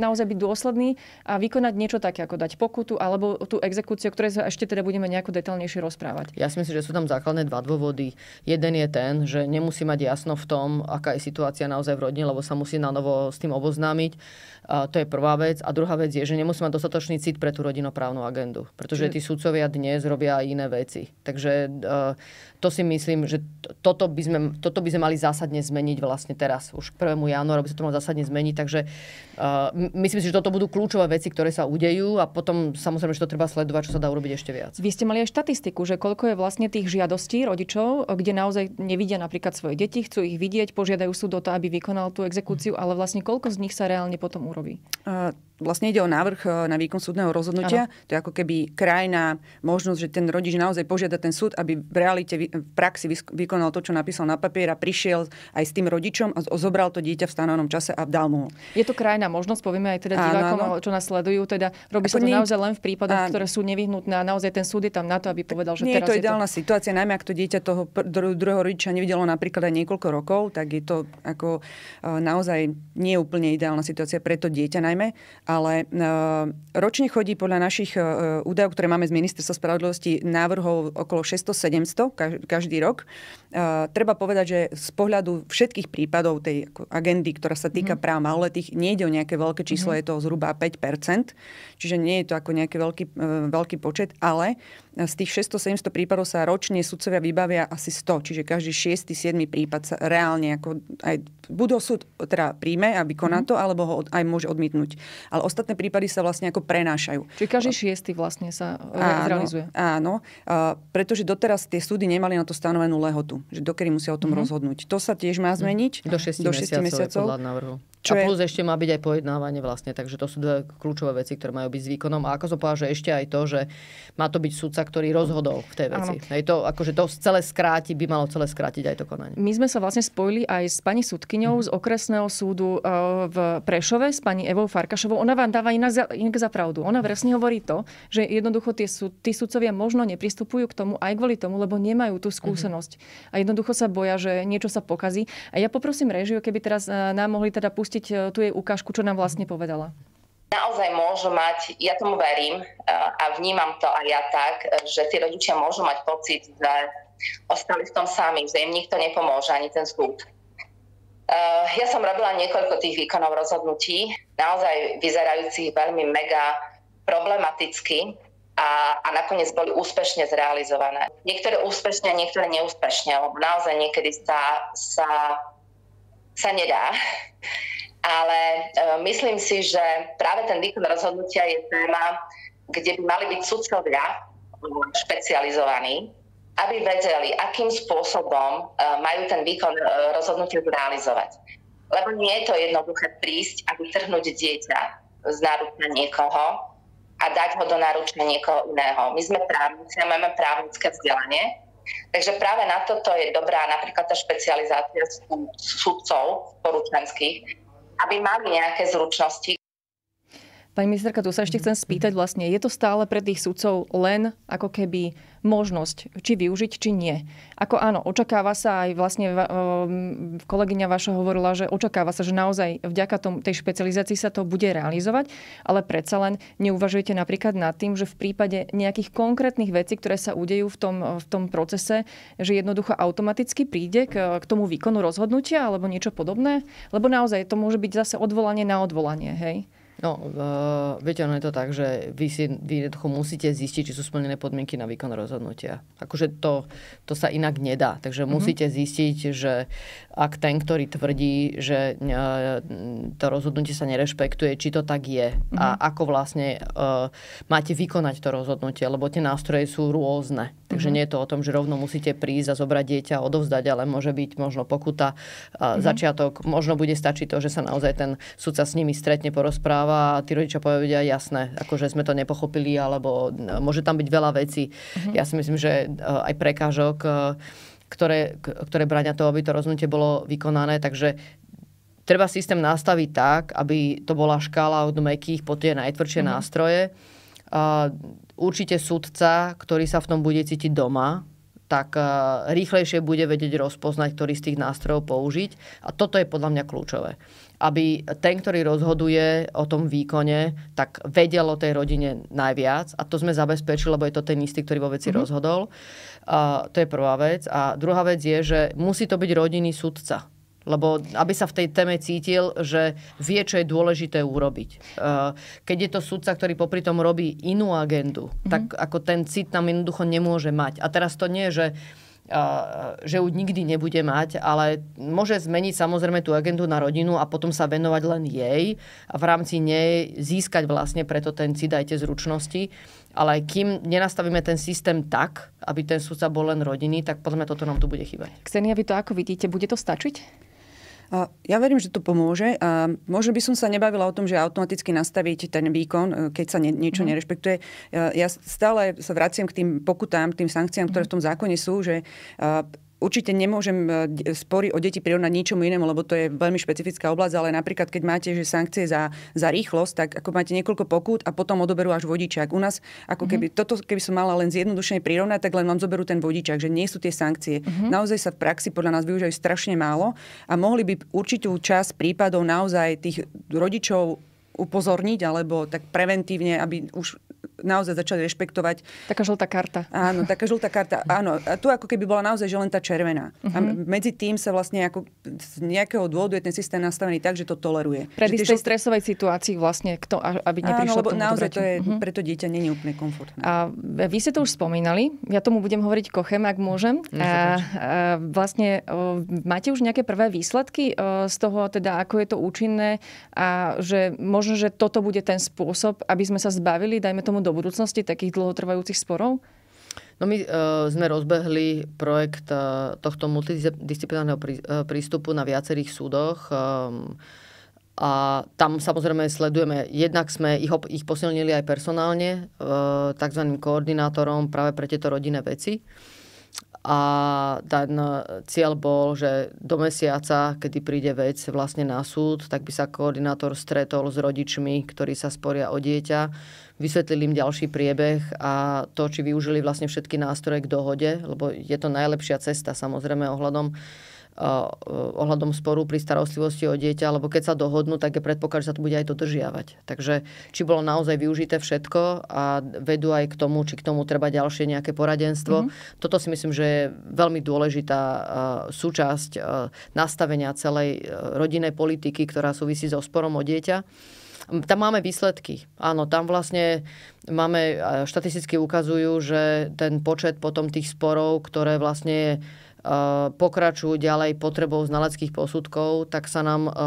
naozaj byť dôsledný a vykonať niečo také, ako dať pokutu alebo tú exekúciu, o ktorej sa ešte teda budeme nejako detailnejšie rozprávať. Ja si myslím, že sú tam základné dva dôvody. Jeden je ten, že nemusí mať jasno v tom, aká je situácia naozaj v rodine, lebo sa musí na novo s tým oboznámiť. A to je prvá vec. A druhá vec je, že nemusí mať dostatočný cit pre tú rodinoprávnu agendu. Pretože tí sudcovia dnes robia aj iné veci. Takže eh, to si myslím, že toto by, sme, toto by sme mali zásadne zmeniť vlastne teraz. Už k 1. januára by sa to malo zásadne zmeniť. Takže eh, myslím si, že toto budú kľúčové veci, ktoré sa udejú a potom samozrejme, že to treba sledovať, čo sa dá urobiť ešte viac. Vy ste mali aj štatistiku, že koľko je vlastne tých žiadostí rodičov, kde naozaj nevidia napríklad svoje deti, chcú ich vidieť, požiadajú súd o to, aby vykonal tú exekúciu, ale vlastne koľko z nich sa reálne potom urobí? Uh, vlastne ide o návrh e, na výkon súdneho rozhodnutia. Ano. To je ako keby krajná možnosť, že ten rodič naozaj požiada ten súd, aby v realite, v praxi vykonal to, čo napísal na papier a prišiel aj s tým rodičom a zobral to dieťa v stanovenom čase a dal mu ho. Je to krajná možnosť, povieme aj teda divákom, ano, ano. čo nás sledujú, teda robí ako sa to nie... naozaj len v prípadoch, áno. ktoré sú nevyhnutné a naozaj ten súd je tam na to, aby povedal, že nie teraz je to ideálna je to... situácia, najmä ak to dieťa toho druhého rodiča nevidelo napríklad aj niekoľko rokov, tak je to ako e, naozaj nie úplne ideálna situácia pre to dieťa najmä ale e, ročne chodí podľa našich e, údajov, ktoré máme z Ministerstva spravodlivosti, návrhov okolo 600-700 každý rok. E, treba povedať, že z pohľadu všetkých prípadov tej ako, agendy, ktorá sa týka mm. práv maloletých, nie ide o nejaké veľké číslo, mm. je to zhruba 5%, čiže nie je to ako nejaký veľký, veľký počet, ale z tých 600-700 prípadov sa ročne sudcovia vybavia asi 100, čiže každý 6-7 prípad sa reálne ako aj budú súd teda príjme, aby koná mhm. to, alebo ho aj môže odmietnúť ale ostatné prípady sa vlastne ako prenášajú. Čiže každý šiestý vlastne sa e, áno, realizuje. Áno, e, pretože doteraz tie súdy nemali na to stanovenú lehotu, že dokedy musia o tom mm-hmm. rozhodnúť. To sa tiež má mhm. zmeniť. Do 6 do 6 mesiacov. mesiacov. Čo a plus je... ešte má byť aj pojednávanie vlastne, takže to sú dve kľúčové veci, ktoré majú byť s výkonom. A ako som povedal, že ešte aj to, že má to byť sudca, ktorý rozhodol v tej veci. Je to, akože to celé skráti, by malo celé skrátiť aj to konanie. My sme sa vlastne spojili aj s pani sudkyňou mm-hmm. z okresného súdu e, v Prešove, s pani Evou Farkašovou. Ona vám dáva inak za, inak za pravdu. Ona presne hovorí to, že jednoducho tie, sú, tí sudcovia možno nepristupujú k tomu aj kvôli tomu, lebo nemajú tú mhm. skúsenosť. Mm-hmm. A jednoducho sa boja, že niečo sa pokazí. A ja poprosím režiu, keby teraz e, nám mohli teda pustiť pustiť e, tu jej ukážku, čo nám vlastne povedala. Naozaj môžu mať, ja tomu verím e, a vnímam to aj ja tak, e, že tie rodičia môžu mať pocit, že ostali v tom sami, že im nikto nepomôže, ani ten súd. Ja som robila niekoľko tých výkonov rozhodnutí, naozaj vyzerajúcich veľmi mega problematicky a, a nakoniec boli úspešne zrealizované. Niektoré úspešne, niektoré neúspešne, lebo naozaj niekedy sa, sa, sa nedá ale e, myslím si, že práve ten výkon rozhodnutia je téma, kde by mali byť sudcovia špecializovaní, aby vedeli, akým spôsobom e, majú ten výkon e, rozhodnutia zrealizovať. Lebo nie je to jednoduché prísť a vytrhnúť dieťa z náručia niekoho a dať ho do náručia niekoho iného. My sme právnici a máme právnické vzdelanie, takže práve na toto je dobrá napríklad tá špecializácia súdcov poručenských, aby mali nejaké zručnosti. Pani ministerka, tu sa ešte chcem spýtať vlastne, je to stále pre tých sudcov len ako keby možnosť, či využiť, či nie. Ako áno, očakáva sa aj vlastne kolegyňa vaša hovorila, že očakáva sa, že naozaj vďaka tom, tej špecializácii sa to bude realizovať, ale predsa len neuvažujete napríklad nad tým, že v prípade nejakých konkrétnych vecí, ktoré sa udejú v tom, v tom procese, že jednoducho automaticky príde k, k tomu výkonu rozhodnutia alebo niečo podobné? Lebo naozaj to môže byť zase odvolanie na odvolanie, hej? No, uh, viete, ono je to tak, že vy, si, vy musíte zistiť, či sú splnené podmienky na výkon rozhodnutia. Akože to, to sa inak nedá. Takže mm-hmm. musíte zistiť, že ak ten, ktorý tvrdí, že uh, to rozhodnutie sa nerešpektuje, či to tak je mm-hmm. a mhm. ako vlastne uh, máte vykonať to rozhodnutie, lebo tie nástroje sú rôzne. Takže mm-hmm. nie je to o tom, že rovno musíte prísť a zobrať dieťa a odovzdať, ale môže byť možno pokuta, uh, mm-hmm. začiatok, možno bude stačiť to, že sa naozaj ten sudca s nimi stretne, porozpráva správa a tí rodičia povedia jasné, akože sme to nepochopili, alebo no, môže tam byť veľa vecí. Mm-hmm. Ja si myslím, že eh, aj prekážok, eh, ktoré, ktoré bráňa to, aby to rozhodnutie bolo vykonané, takže treba systém nastaviť tak, aby to bola škála od mekých po tie najtvrdšie mm-hmm. nástroje. určite sudca, ktorý sa v tom bude cítiť doma, tak eh, rýchlejšie bude vedieť rozpoznať, ktorý z tých nástrojov použiť. A toto je podľa mňa kľúčové aby ten, ktorý rozhoduje o tom výkone, tak vedel o tej rodine najviac. A to sme zabezpečili, lebo je to ten istý, ktorý vo veci mm-hmm. rozhodol. A to je prvá vec. A druhá vec je, že musí to byť rodinný sudca lebo aby sa v tej téme cítil, že vie, čo je dôležité urobiť. Keď je to sudca, ktorý popri tom robí inú agendu, mm-hmm. tak ako ten cit tam jednoducho nemôže mať. A teraz to nie je, že že ju nikdy nebude mať, ale môže zmeniť samozrejme tú agendu na rodinu a potom sa venovať len jej a v rámci nej získať vlastne preto ten aj tie zručnosti. Ale kým nenastavíme ten systém tak, aby ten súca bol len rodiny, tak podľa mňa toto nám tu bude chýbať. Ksenia, vy to ako vidíte? Bude to stačiť? Ja verím, že to pomôže. A možno by som sa nebavila o tom, že automaticky nastaviť ten výkon, e, keď sa niečo mm. nerešpektuje. E, ja stále sa vraciam k tým pokutám, k tým sankciám, ktoré mhm. v tom zákone sú, že e, Určite nemôžem e, spory o deti prirovnať ničomu inému, lebo to je veľmi špecifická oblasť, ale napríklad keď máte že sankcie za, za rýchlosť, tak ako máte niekoľko pokút a potom odoberú až vodičák. U nás, ako mhm. keby mm-hmm. toto, keby som mala len zjednodušene prirovnať, tak len vám zoberú ten vodičák, že nie sú tie sankcie. Mm-hmm. Naozaj sa v praxi podľa nás využívajú strašne málo a mohli by určitú časť prípadov naozaj tých rodičov upozorniť alebo tak preventívne, aby už naozaj začali rešpektovať. Taká žltá karta. Áno, taká žltá karta. Áno, a tu ako keby bola naozaj že len tá červená. Uh-huh. A mhm. medzi tým sa vlastne ako z nejakého dôvodu je ten systém nastavený tak, že to toleruje. Pre tej žl... stresovej situácii vlastne, kto, aby neprišlo Áno, lebo naozaj to je, uh-huh. Mhm. pre to dieťa nie je úplne komfortné. A vy ste to už spomínali, ja tomu budem hovoriť kochem, ak môžem. a, a vlastne o, máte už nejaké prvé výsledky o, z toho, teda ako je to účinné a že možno, že toto bude ten spôsob, aby sme sa zbavili, dajme tomu tomu do budúcnosti takých dlhotrvajúcich sporov? No my uh, sme rozbehli projekt uh, tohto multidisciplinárneho prí, uh, prístupu na viacerých súdoch. Um, a tam samozrejme sledujeme, jednak sme ich, ich posilnili aj personálne, e, tzv. koordinátorom práve pre tieto rodinné veci. A ten cieľ bol, že do mesiaca, kedy príde vec vlastne na súd, tak by sa koordinátor stretol s rodičmi, ktorí sa sporia o dieťa vysvetlili im ďalší priebeh a to, či využili vlastne všetky nástroje k dohode, lebo je to najlepšia cesta samozrejme ohľadom e, ohľadom sporu pri starostlivosti o dieťa, lebo keď sa dohodnú, tak je predpoklad, že sa to bude aj dodržiavať. Takže či bolo naozaj využité všetko a vedú aj k tomu, či k tomu treba ďalšie nejaké poradenstvo. Mm-hmm. Toto si myslím, že je veľmi dôležitá súčasť nastavenia celej e, rodinnej politiky, ktorá súvisí so sporom o dieťa. Tam máme výsledky. Áno, tam vlastne máme, štatisticky ukazujú, že ten počet potom tých sporov, ktoré vlastne e, pokračujú ďalej potrebou znaleckých posudkov, tak sa nám, e,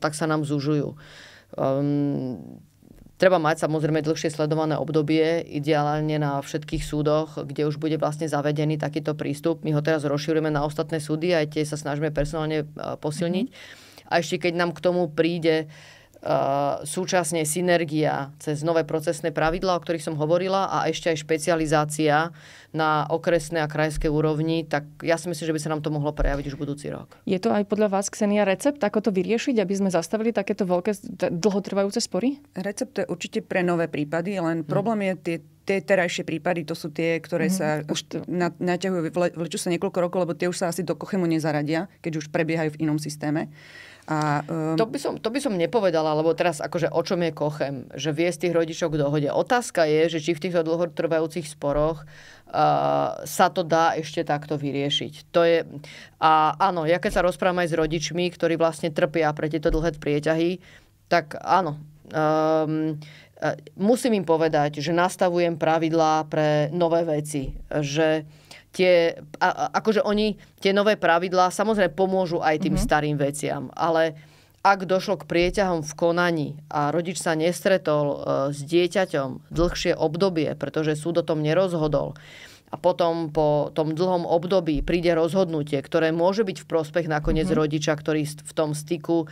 tak sa nám zužujú. Ehm, treba mať samozrejme dlhšie sledované obdobie, ideálne na všetkých súdoch, kde už bude vlastne zavedený takýto prístup. My ho teraz rozširujeme na ostatné súdy, aj tie sa snažíme personálne e, posilniť. Mm-hmm. A ešte keď nám k tomu príde uh, Eh, súčasne synergia cez nové procesné pravidlá, o ktorých som hovorila, a ešte aj špecializácia na okresné a krajské úrovni, tak ja si myslím, že by sa nám to mohlo prejaviť už budúci rok. Je to aj podľa vás, Ksenia, recept, ako to vyriešiť, aby sme zastavili takéto veľké, dlhotrvajúce spory? Recept je určite pre nové prípady, len hmm. problém je tie tie terajšie prípady, to sú tie, ktoré mm-hmm. sa už to... na, naťahujú, vlečú sa niekoľko rokov, lebo tie už sa asi do kochemu nezaradia, keď už prebiehajú v inom systéme. Uh, a, um... to, by som, to by som nepovedala, lebo teraz akože o čom je kochem, že vie z tých rodičov k dohode. Otázka je, že či v týchto dlhotrvajúcich sporoch uh, sa to dá ešte takto vyriešiť. To je, a áno, ja keď sa rozprávam aj s rodičmi, ktorí vlastne trpia pre tieto dlhé prieťahy, tak áno, um, musím im povedať, že nastavujem pravidlá pre nové veci, že tie, a, a, akože oni, tie nové pravidlá samozrejme pomôžu aj tým mm-hmm. starým veciam, ale ak došlo k prieťahom v konaní a rodič sa nestretol e, s dieťaťom dlhšie obdobie, pretože súd o tom nerozhodol, a potom po tom dlhom období príde rozhodnutie, ktoré môže byť v prospech nakoniec mm-hmm. rodiča, ktorý v tom styku uh,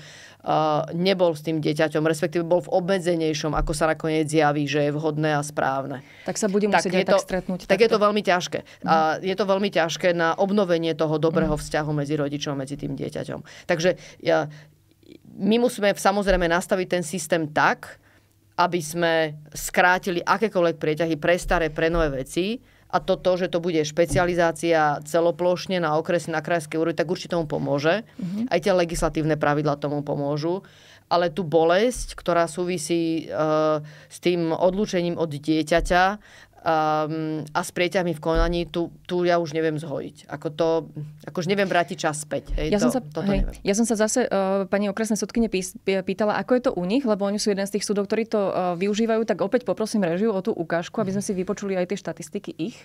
nebol s tým dieťaťom, respektíve bol v obmedzenejšom, ako sa nakoniec javí, že je vhodné a správne. Tak sa bude musieť tak aj to, tak stretnúť. Tak takto. je to veľmi ťažké. Mm-hmm. A mhm. je to veľmi ťažké na obnovenie toho dobrého mm-hmm. vzťahu medzi rodičom a medzi tým dieťaťom. Takže ja, my musíme samozrejme nastaviť ten systém tak, aby sme skrátili akékoľvek prieťahy pre staré, pre nové veci, a to, to, že to bude špecializácia celoplošne na okresy, na krajské úrovni, tak určite tomu pomôže. Mm-hmm. Aj tie legislatívne pravidla tomu pomôžu. Ale tú bolesť, ktorá súvisí uh, s tým odlúčením od dieťaťa um, a s prieťahmi v konaní, tu, tu ja už neviem zhojiť. Ako to, ako už neviem vrátiť čas späť. Hej, ja, to, som sa, toto hej, ja som sa zase uh, pani okresnej sudkyne pís, pýtala, ako je to u nich, lebo oni sú jeden z tých súdov, ktorí to uh, využívajú, tak opäť poprosím režiu o tú ukážku, aby sme si vypočuli aj tie štatistiky ich.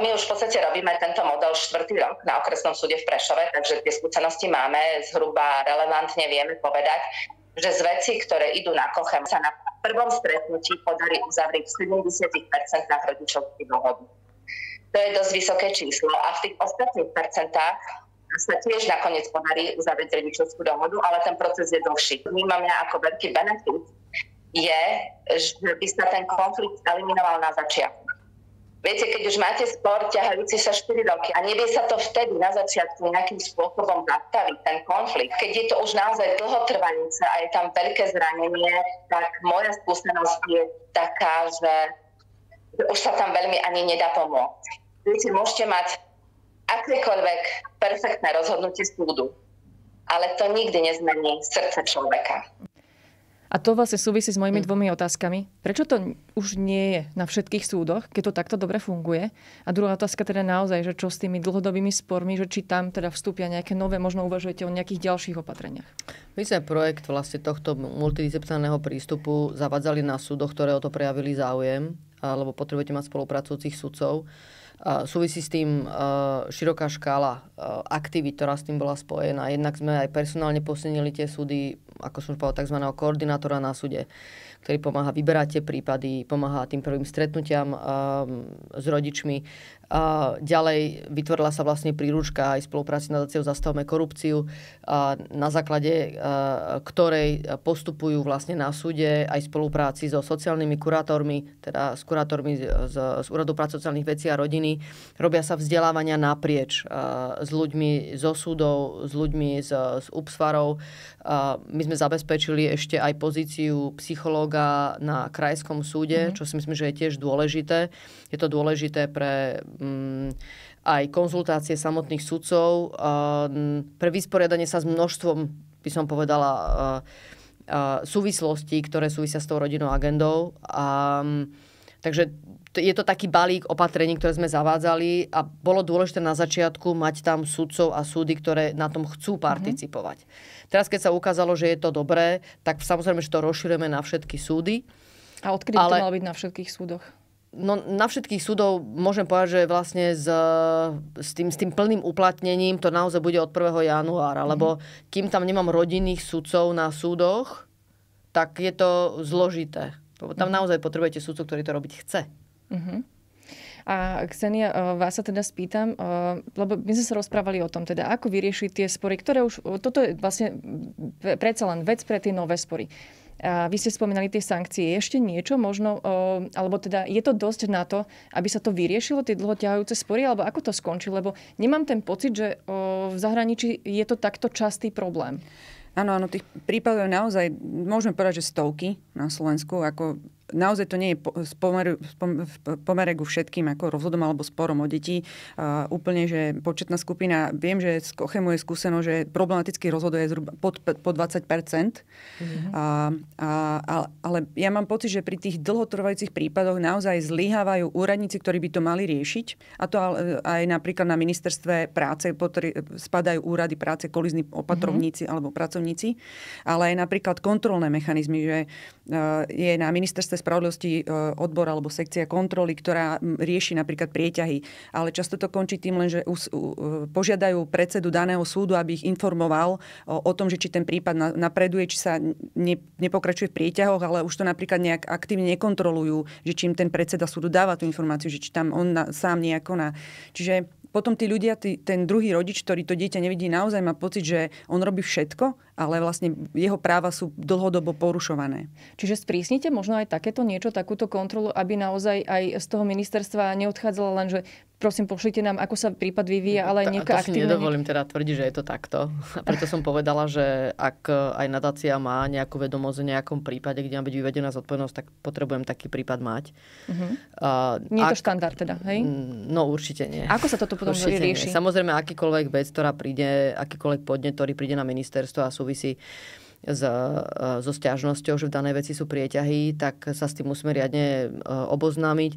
My už v podstate robíme tento model štvrtý rok na okresnom súde v Prešove, takže tie skúsenosti máme, zhruba relevantne vieme povedať, že z vecí, ktoré idú na kochem, sa na prvom stretnutí podarí uzavrieť 70 na rodičovský dohodu. To je dosť vysoké číslo a v tých ostatných percentách sa tiež nakoniec podarí uzavrieť rodičovskú dohodu, ale ten proces je dlhší. Vnímam ja ako veľký benefit je, že by sa ten konflikt eliminoval na začiatku Viete, keď už máte spor ťahajúci sa 4 roky a nevie sa to vtedy na začiatku nejakým spôsobom zastaviť, ten konflikt, keď je to už naozaj dlhotrvanice a je tam veľké zranenie, tak moja skúsenosť je taká, že už sa tam veľmi ani nedá pomôcť. Viete, môžete mať akékoľvek perfektné rozhodnutie súdu, ale to nikdy nezmení srdce človeka. A to vlastne súvisí s mojimi mm. dvomi otázkami. Prečo to už nie je na všetkých súdoch, keď to takto dobre funguje? A druhá otázka teda naozaj, že čo s tými dlhodobými spormi, že či tam teda vstúpia nejaké nové, možno uvažujete o nejakých ďalších opatreniach. My sme projekt vlastne tohto multidisciplinárneho prístupu zavadzali na súdoch, ktoré o to prejavili záujem, alebo potrebujete mať spolupracujúcich sudcov. Eh, súvisí s tým eh, široká škála eh, aktivít, ktorá s tým bola spojená. Jednak sme aj personálne posilnili tie súdy, ako som už povedal, tzv. koordinátora na súde, ktorý pomáha vyberať tie prípady, pomáha tým prvým stretnutiam s rodičmi, a ďalej vytvorila sa vlastne príručka aj spolupráci na nadáciou Zastavme korupciu, a na základe a, ktorej postupujú vlastne na súde aj spolupráci so sociálnymi kurátormi, teda s kurátormi z, z, z Úradu práce sociálnych vecí a rodiny. Robia sa vzdelávania naprieč a, s ľuďmi zo súdov, s ľuďmi z, z UPSFARov. A, my sme zabezpečili ešte aj pozíciu psychológa na krajskom súde, mm-hmm. čo si myslím, že je tiež dôležité. Je to dôležité pre Mm, aj konzultácie samotných sudcov ehm, pre vysporiadanie sa s množstvom, by som povedala, eh, eh, súvislostí, ktoré súvisia s tou rodinnou agendou. A, ehm, takže je to taký balík opatrení, ktoré sme zavádzali a bolo dôležité na začiatku mať tam sudcov a súdy, ktoré na tom chcú mhm. participovať. Mm-hmm. Teraz, keď sa ukázalo, že je to dobré, tak samozrejme, že to rozširujeme na všetky súdy. A odkedy ale... to malo byť na všetkých súdoch? No, na všetkých súdov môžem povedať, že vlastne s, s, tým, s tým plným uplatnením to naozaj bude od 1. januára, lebo mhm. kým tam nemám rodinných sudcov na súdoch, tak je to zložité. Lebo tam mhm. naozaj potrebujete sudcu, ktorý to robiť chce. Uh-huh. A Ksenia, e, vás sa teda spýtam, e, lebo my sme sa rozprávali o tom, teda ako vyriešiť tie spory, ktoré už, toto je vlastne predsa len vec pre tie nové spory. A vy ste spomínali tie sankcie. Je ešte niečo možno, alebo teda je to dosť na to, aby sa to vyriešilo, tie dlhoťahajúce spory, alebo ako to skončí? Lebo nemám ten pocit, že v zahraničí je to takto častý problém. Áno, áno, tých prípadov naozaj, môžeme povedať, že stovky na Slovensku, ako naozaj to nie je v pomere, ku všetkým ako rozhodom alebo sporom o deti. úplne, že početná skupina, viem, že z Kochemu je skúseno, že problematicky rozhoduje zhruba pod, pod 20 mm-hmm. a, a, ale ja mám pocit, že pri tých dlhotrvajúcich prípadoch naozaj zlyhávajú úradníci, ktorí by to mali riešiť. A to aj napríklad na ministerstve práce, spadajú úrady práce, kolizní opatrovníci mm-hmm. alebo pracovníci, ale aj napríklad kontrolné mechanizmy, že je na ministerstve spravodlivosti e, odbor alebo sekcia kontroly, ktorá rieši napríklad prieťahy. Ale často to končí tým len, že e, požiadajú predsedu daného súdu, aby ich informoval o tom, že či ten prípad napreduje, či sa nepokračuje v prieťahoch, ale už to napríklad nejak aktívne nekontrolujú, že čím ten predseda súdu dáva tú informáciu, že či tam on sám nekoná. Čiže potom tí ľudia, tí, ten druhý rodič, ktorý to dieťa nevidí, naozaj má pocit, že on robí všetko ale vlastne jeho práva sú dlhodobo porušované. Čiže sprísnite možno aj takéto niečo, takúto kontrolu, aby naozaj aj z toho ministerstva neodchádzala len, že prosím, pošlite nám, ako sa prípad vyvíja, no, ale aj nejaká aktívna... nedovolím teda tvrdiť, že je to takto. A preto som povedala, že ak aj nadácia má nejakú vedomosť o nejakom prípade, kde má byť vyvedená zodpovednosť, tak potrebujem taký prípad mať. Uh-huh. Uh, nie je ak... to štandard teda, hej? Mm, no určite nie. Ako sa toto potom rieši? Samozrejme, akýkoľvek vec, ktorá príde, akýkoľvek podnet, ktorý príde na ministerstvo a sú súvisí s, e, so stiažnosťou, že v danej veci sú prieťahy, tak sa s tým musíme riadne e, oboznámiť.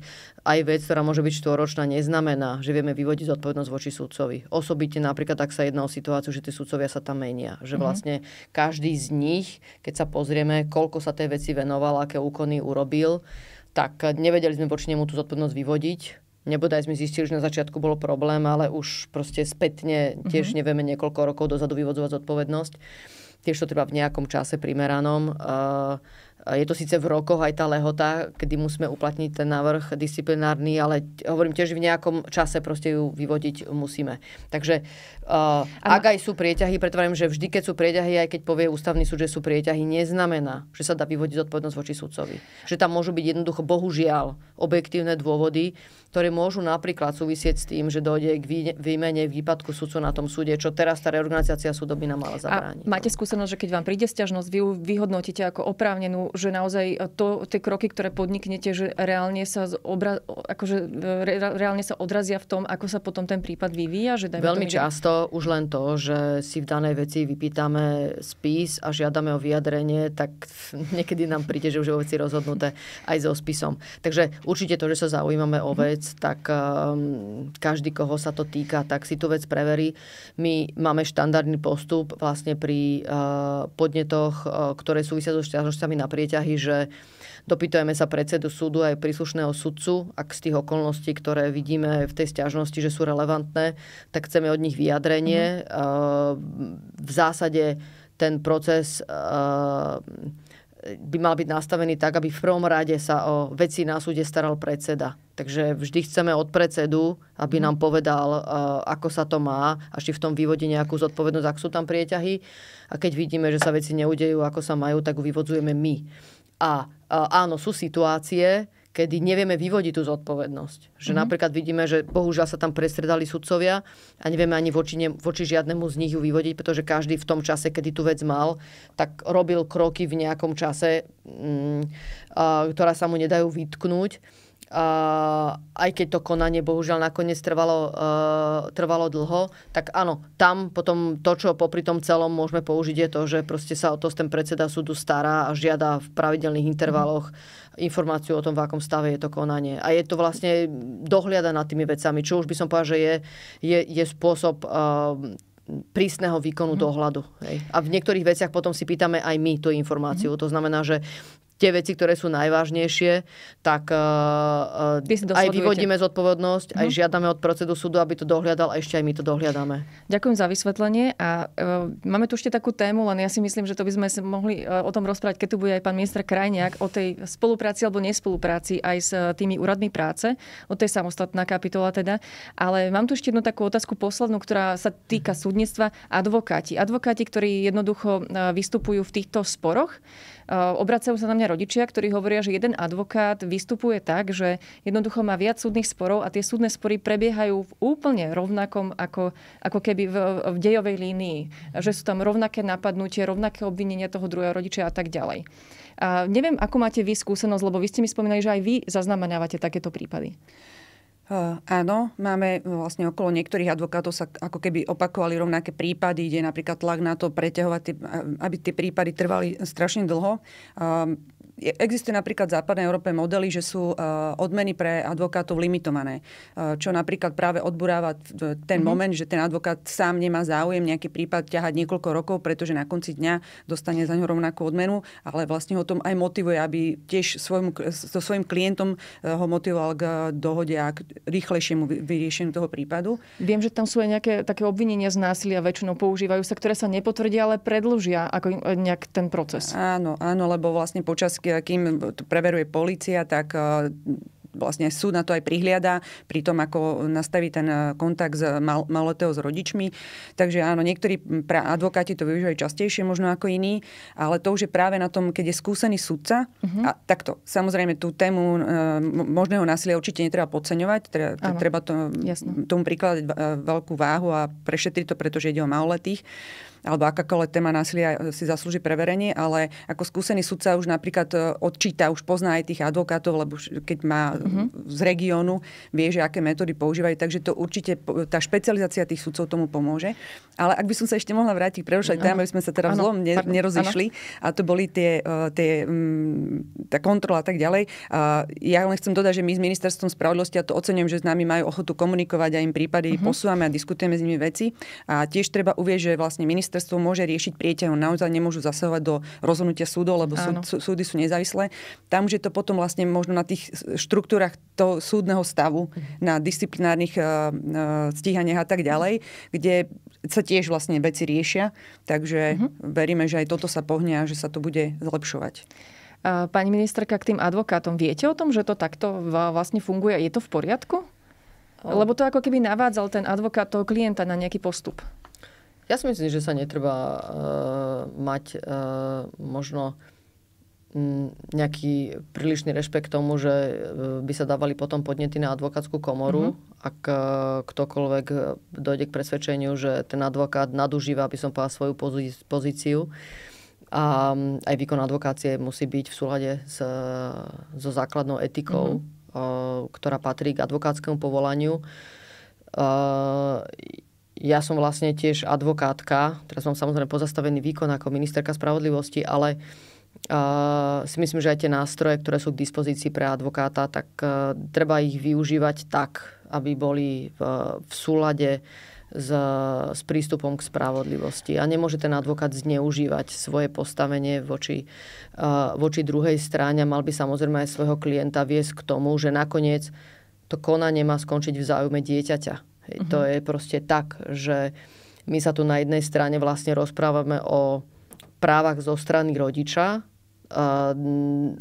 Aj vec, ktorá môže byť štvoročná, neznamená, že vieme vyvodiť zodpovednosť voči súdcovi. Osobite napríklad, tak sa jedná o situáciu, že tie súdcovia sa tam menia. Že mhm. vlastne každý z nich, keď sa pozrieme, koľko sa tej veci venoval, aké úkony urobil, tak nevedeli sme voči nemu tú zodpovednosť vyvodiť Nebodaj sme zistili, že na začiatku bol problém, ale už proste spätne tiež mm-hmm. nevieme niekoľko rokov dozadu vyvodzovať zodpovednosť. Tiež to treba v nejakom čase primeranom. Uh, je to síce v rokoch aj tá lehota, kedy musíme uplatniť ten návrh disciplinárny, ale hovorím tiež v nejakom čase proste ju vyvodiť musíme. Takže uh, ak aj sú prieťahy, pretváram, že vždy, keď sú prieťahy, aj keď povie ústavný súd, že sú prieťahy, neznamená, že sa dá vyvodiť zodpovednosť voči sudcovi. Že tam môžu byť jednoducho, bohužiaľ, objektívne dôvody, ktoré môžu napríklad súvisieť s tým, že dojde k výmene výpadku sudcu na tom súde, čo teraz tá reorganizácia súdov by nám mala zabrániť. A máte skúsenosť, že keď vám príde sťažnosť, vy ju vyhodnotíte ako oprávnenú, že naozaj to, tie kroky, ktoré podniknete, že reálne sa, zobra, akože, e, reálne sa odrazia v tom, ako sa potom ten prípad vyvíja? Že Veľmi často už len to, že si v danej veci vypýtame spis a žiadame o vyjadrenie, tak niekedy nám príde, že už je o veci rozhodnuté aj so spisom. Takže určite to, že sa zaujímame o vec, tak um, každý, koho sa to týka, tak si tú vec preverí. My máme štandardný postup vlastne pri uh, podnetoch, uh, ktoré súvisia so šťažnosťami naprieč prieťahy, že dopytujeme sa predsedu súdu aj príslušného sudcu, ak z tých okolností, ktoré vidíme v tej stiažnosti, že sú relevantné, tak chceme od nich vyjadrenie. Mhm. V zásade ten proces by mal byť nastavený tak, aby v prvom rade sa o veci na súde staral predseda. Takže vždy chceme od predsedu, aby mhm. nám povedal, ako sa to má, až či v tom vyvode nejakú zodpovednosť, ak sú tam prieťahy a keď vidíme, že sa veci neudejú, ako sa majú, tak vyvodzujeme my. A, a áno, sú situácie, kedy nevieme vyvodiť tú zodpovednosť. Že mm-hmm. napríklad vidíme, že bohužiaľ sa tam prestredali sudcovia a nevieme ani voči, ne, voči žiadnemu z nich ju vyvodiť, pretože každý v tom čase, kedy tú vec mal, tak robil kroky v nejakom čase, mm, a, ktorá sa mu nedajú vytknúť Uh, aj keď to konanie bohužiaľ nakoniec trvalo, uh, trvalo dlho, tak áno, tam potom to, čo popri tom celom môžeme použiť, je to, že proste sa o to ten predseda súdu stará a žiada v pravidelných intervaloch informáciu o tom, v akom stave je to konanie. A je to vlastne dohliada nad tými vecami, čo už by som povedal, že je, je, je spôsob uh, prísneho výkonu mm. dohľadu. Hej. A v niektorých veciach potom si pýtame aj my tú informáciu. Mm. To znamená, že tie veci, ktoré sú najvážnejšie, tak uh, aj vyvodíme zodpovednosť, uh-huh. aj mhm. žiadame od procedu súdu, aby to dohliadal a ešte aj my to dohliadame. Ďakujem za vysvetlenie a uh, máme tu ešte takú tému, len ja si myslím, že to by sme mohli uh, o tom rozprávať, keď tu bude aj pán minister Krajniak, o tej spolupráci alebo nespolupráci aj s uh, tými úradmi práce, o tej samostatná kapitola teda. Ale mám tu ešte jednu takú otázku poslednú, ktorá sa týka súdnictva advokáti. Advokáti, ktorí jednoducho uh, vystupujú v týchto sporoch, Eh, obracajú sa na mňa rodičia, ktorí hovoria, že jeden advokát vystupuje tak, že jednoducho má viac súdnych sporov a tie súdne spory prebiehajú v úplne rovnakom, ako, ako keby v, v dejovej línii. Že sú tam rovnaké napadnutie, rovnaké obvinenia toho druhého rodiča a tak ďalej. A neviem, ako máte vy skúsenosť, lebo vy ste mi spomínali, že aj vy zaznamenávate takéto prípady. Uh, áno, máme eh, vlastne okolo niektorých advokátov sa ako keby opakovali rovnaké prípady, ide napríklad tlak na to preťahovať, eh, aby tie prípady trvali strašne dlho. Uh, Existuje napríklad v západnej Európe modely, že sú e, odmeny pre advokátov limitované, e, čo napríklad práve odburáva ten mm-hmm. moment, že ten advokát sám nemá záujem nejaký prípad ťahať niekoľko rokov, pretože na konci dňa dostane za ňo rovnakú odmenu, ale vlastne ho tom aj motivuje, aby tiež svojmu, so svojim klientom e, ho motivoval k dohode a k rýchlejšiemu vyriešeniu toho prípadu. Viem, že tam sú aj nejaké také obvinenia z násilia, väčšinou používajú sa, ktoré sa nepotvrdia, ale predlžia ako nejak ten proces. Áno, áno, lebo vlastne počas kým to preveruje policia, tak e, vlastne súd na to aj prihliada pri tom, ako nastaví ten e, kontakt s mal, maloteho s rodičmi. Takže áno, niektorí pra, advokáti to využívajú častejšie možno ako iní, ale to už je práve na tom, keď je skúsený sudca. Uh-huh. A takto, samozrejme, tú tému e, možného násilia určite netreba podceňovať, treba, treba to, tomu prikladať e, veľkú váhu a prešetriť to, pretože ide o maloletých alebo akákoľvek téma násilia e, si zaslúži preverenie, ale ako skúsený sudca už napríklad e, odčíta, už pozná aj tých advokátov, lebo keď má mhm. z regiónu, vie, že aké metódy používajú, takže to určite tá špecializácia tých sudcov tomu pomôže. Ale ak by som sa ešte mohla vrátiť k prerušovej téme, aby sme sa teraz zlom ne, nerozišli, a to boli tie, e, tie, mm, tá kontrola a tak ďalej. A ja len chcem dodať, že my s ministerstvom spravodlivosti, a to ocenujem, že s nami majú ochotu komunikovať a im prípady uh-huh. posúvame a diskutujeme s nimi veci. A tiež treba uvieť, že vlastne minister ministerstvo môže riešiť prieťah, Naozaj nemôžu zasahovať do rozhodnutia súdov, lebo súd, súdy sú nezávislé. Tam už je to potom vlastne možno na tých štruktúrach toho súdneho stavu, mhm. na disciplinárnych uh, uh, stíhaniach a tak ďalej, kde sa tiež vlastne veci riešia. Takže uh-huh. veríme, že aj toto sa pohne a že sa to bude zlepšovať. Eh, pani ministerka, k tým advokátom, viete o tom, že to takto vlastne funguje? Je to v poriadku? Lebo to ako keby navádzal ten advokát toho klienta na nejaký postup. Ja si myslím, že sa netreba uh, mať uh, možno mm, nejaký prílišný rešpekt tomu, že eh, by sa dávali potom podnety na advokátsku komoru, mm-hmm. ak ktokoľvek dojde k presvedčeniu, že ten advokát nadužíva, aby som povedal, svoju pozíciu. A mm, aj výkon advokácie musí byť v súlade s, so základnou etikou, mm-hmm. ktorá patrí k advokátskému povolaniu ja som vlastne tiež advokátka, teraz mám samozrejme pozastavený výkon ako ministerka spravodlivosti, ale uh, si myslím, že aj tie nástroje, ktoré sú k dispozícii pre advokáta, tak uh, treba ich využívať tak, aby boli v, v súlade s, s prístupom k spravodlivosti. A nemôže ten advokát zneužívať svoje postavenie voči, uh, voči druhej strane. Mal by samozrejme aj svojho klienta viesť k tomu, že nakoniec to konanie má skončiť v záujme dieťaťa Hej, uh-huh. To mhm. je proste tak, že my sa tu na jednej strane vlastne rozprávame o právach zo strany rodiča,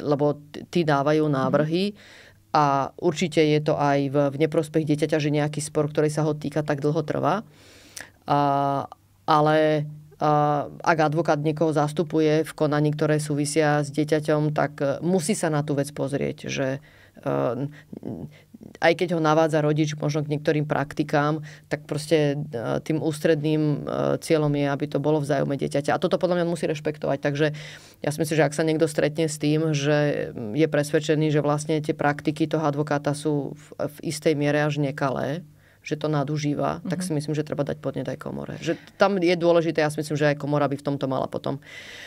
lebo tí dávajú mhm. návrhy a určite je to aj v neprospech dieťaťa, že nejaký spor, ktorý sa ho týka, tak dlho trvá. Ale ak advokát niekoho zastupuje v konaní, ktoré súvisia s dieťaťom, tak e, musí sa na tú vec pozrieť, že e, aj keď ho navádza rodič možno k niektorým praktikám, tak proste e, tým ústredným e, cieľom je, aby to bolo vzájome dieťaťa. A toto podľa mňa musí rešpektovať. Takže ja si myslím, že ak sa niekto stretne s tým, že je presvedčený, že vlastne tie praktiky toho advokáta sú v, v istej miere až nekalé, že to nadužíva, mm-hmm. tak mhm. si myslím, že treba dať podnet aj komore. Že tam je dôležité, ja si myslím, že aj komora by v tomto mala potom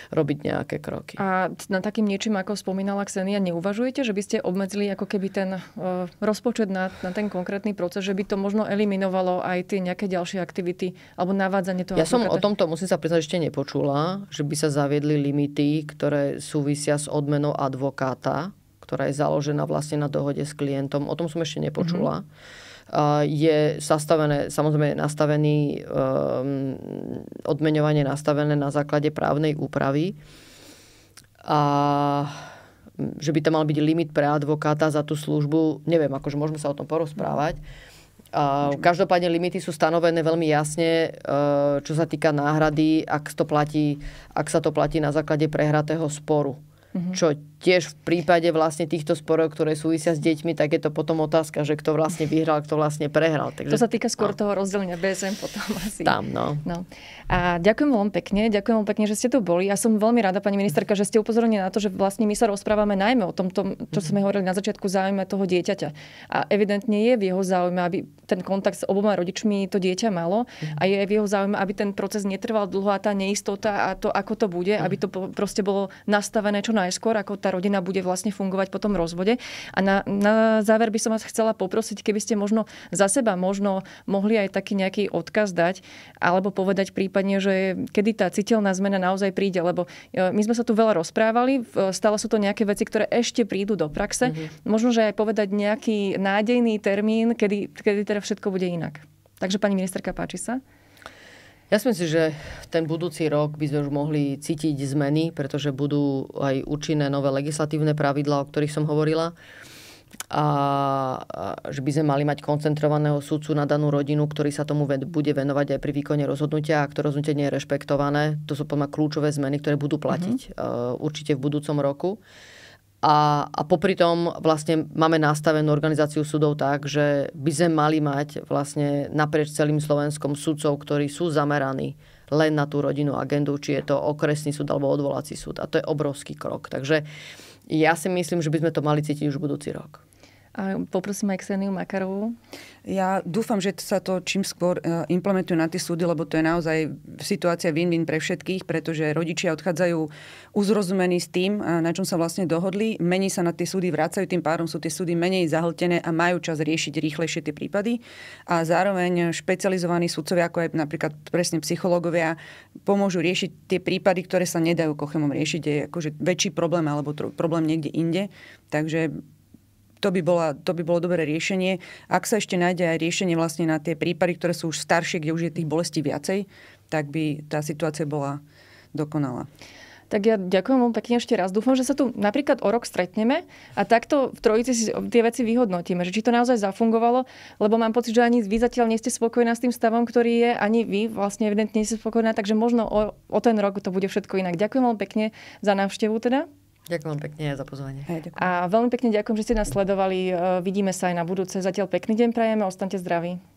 robiť nejaké kroky. A na takým niečím, ako spomínala Ksenia, neuvažujete, že by ste obmedzili ako keby ten uh, rozpočet na, na ten konkrétny proces, že by to možno eliminovalo aj tie nejaké ďalšie aktivity alebo navádzanie toho? Ja som o tomto, musím sa priznať, ešte nepočula, že by sa zaviedli limity, ktoré súvisia s odmenou advokáta, ktorá je založená vlastne na dohode s klientom. O tom som ešte nepočula. Mm-hmm Eh, je sastavené, samozrejme nastavený um, odmeňovanie nastavené na základe právnej úpravy a že by tam mal byť limit pre advokáta za tú službu, neviem, akože môžeme sa o tom porozprávať. A každopádne limity sú stanovené veľmi jasne, eh, čo sa týka náhrady, ak, to platí, ak sa to platí na základe prehratého sporu. Mm-hmm. Čo tiež v prípade vlastne týchto sporov, ktoré súvisia s deťmi, tak je to potom otázka, že kto vlastne vyhral, kto vlastne prehral. Takže, to sa týka skôr no. toho rozdelenia BSM potom asi. Tam, no. no. A ďakujem veľmi pekne, ďakujem veľmi pekne, že ste tu boli. Ja som veľmi rada, pani ministerka, že ste upozornili na to, že vlastne my sa rozprávame najmä o tom, tom čo sme mhm. hovorili na začiatku, záujme toho dieťaťa. A evidentne je v jeho záujme, aby ten kontakt s oboma rodičmi to dieťa malo mhm. a je v jeho záujme, aby ten proces netrval dlho a tá neistota a to, ako to bude, mhm. aby to proste bolo nastavené čo najskôr, ako tá tá rodina bude vlastne fungovať po tom rozvode. A na, na záver by som vás chcela poprosiť, keby ste možno za seba možno mohli aj taký nejaký odkaz dať, alebo povedať prípadne, že kedy tá citeľná zmena naozaj príde, lebo e, my sme sa tu veľa rozprávali, stále sú to nejaké veci, ktoré ešte prídu do praxe. Mm-hmm. Možno, že aj povedať nejaký nádejný termín, kedy, kedy teda všetko bude inak. Takže pani ministerka, páči sa. Ja si myslím, že ten budúci rok by sme už mohli cítiť zmeny, pretože budú aj účinné nové legislatívne pravidlá, o ktorých som hovorila. A že by sme mali mať koncentrovaného sudcu na danú rodinu, ktorý sa tomu bude venovať aj pri výkone rozhodnutia, ak to rozhodnutie nie je rešpektované. To sú podľa kľúčové zmeny, ktoré budú platiť mm-hmm. určite v budúcom roku. A, a popri tom vlastne máme nastavenú organizáciu súdov tak, že by sme mali mať vlastne naprieč celým Slovenskom súdcov, ktorí sú zameraní len na tú rodinnú agendu, či je to okresný súd alebo odvolací súd. A to je obrovský krok. Takže ja si myslím, že by sme to mali cítiť už budúci rok a poprosím aj Kseniu Makarovú. Ja dúfam, že sa to čím skôr e, implementuje na tie súdy, lebo to je naozaj situácia win-win pre všetkých, pretože rodičia odchádzajú uzrozumení s tým, e, na čom sa vlastne dohodli. Mení sa na tie súdy, vracajú, tým pádom sú tie súdy menej zahltené a majú čas riešiť rýchlejšie tie prípady. A zároveň špecializovaní súdcovia, ako aj napríklad presne psychológovia, pomôžu riešiť tie prípady, ktoré sa nedajú kochemom riešiť. Je akože väčší problém alebo problém niekde inde. Takže to by, bola, to by bolo dobré riešenie. Ak sa ešte nájde aj riešenie vlastne na tie prípady, ktoré sú už staršie, kde už je tých bolestí viacej, tak by tá situácia bola dokonalá. Tak ja ďakujem vám pekne ešte raz. Dúfam, že sa tu napríklad o rok stretneme a takto v trojici si tie veci vyhodnotíme, že či to naozaj zafungovalo, lebo mám pocit, že ani vy zatiaľ nie ste spokojná s tým stavom, ktorý je, ani vy vlastne evidentne nie ste spokojná, takže možno o, o ten rok to bude všetko inak. Ďakujem vám pekne za návštevu teda. Ďakujem pekne za pozvanie. Aj, ďakujem. A veľmi pekne ďakujem, že ste nás sledovali. E, vidíme sa aj na budúce. Zatiaľ pekný deň prajeme, ostaňte zdraví.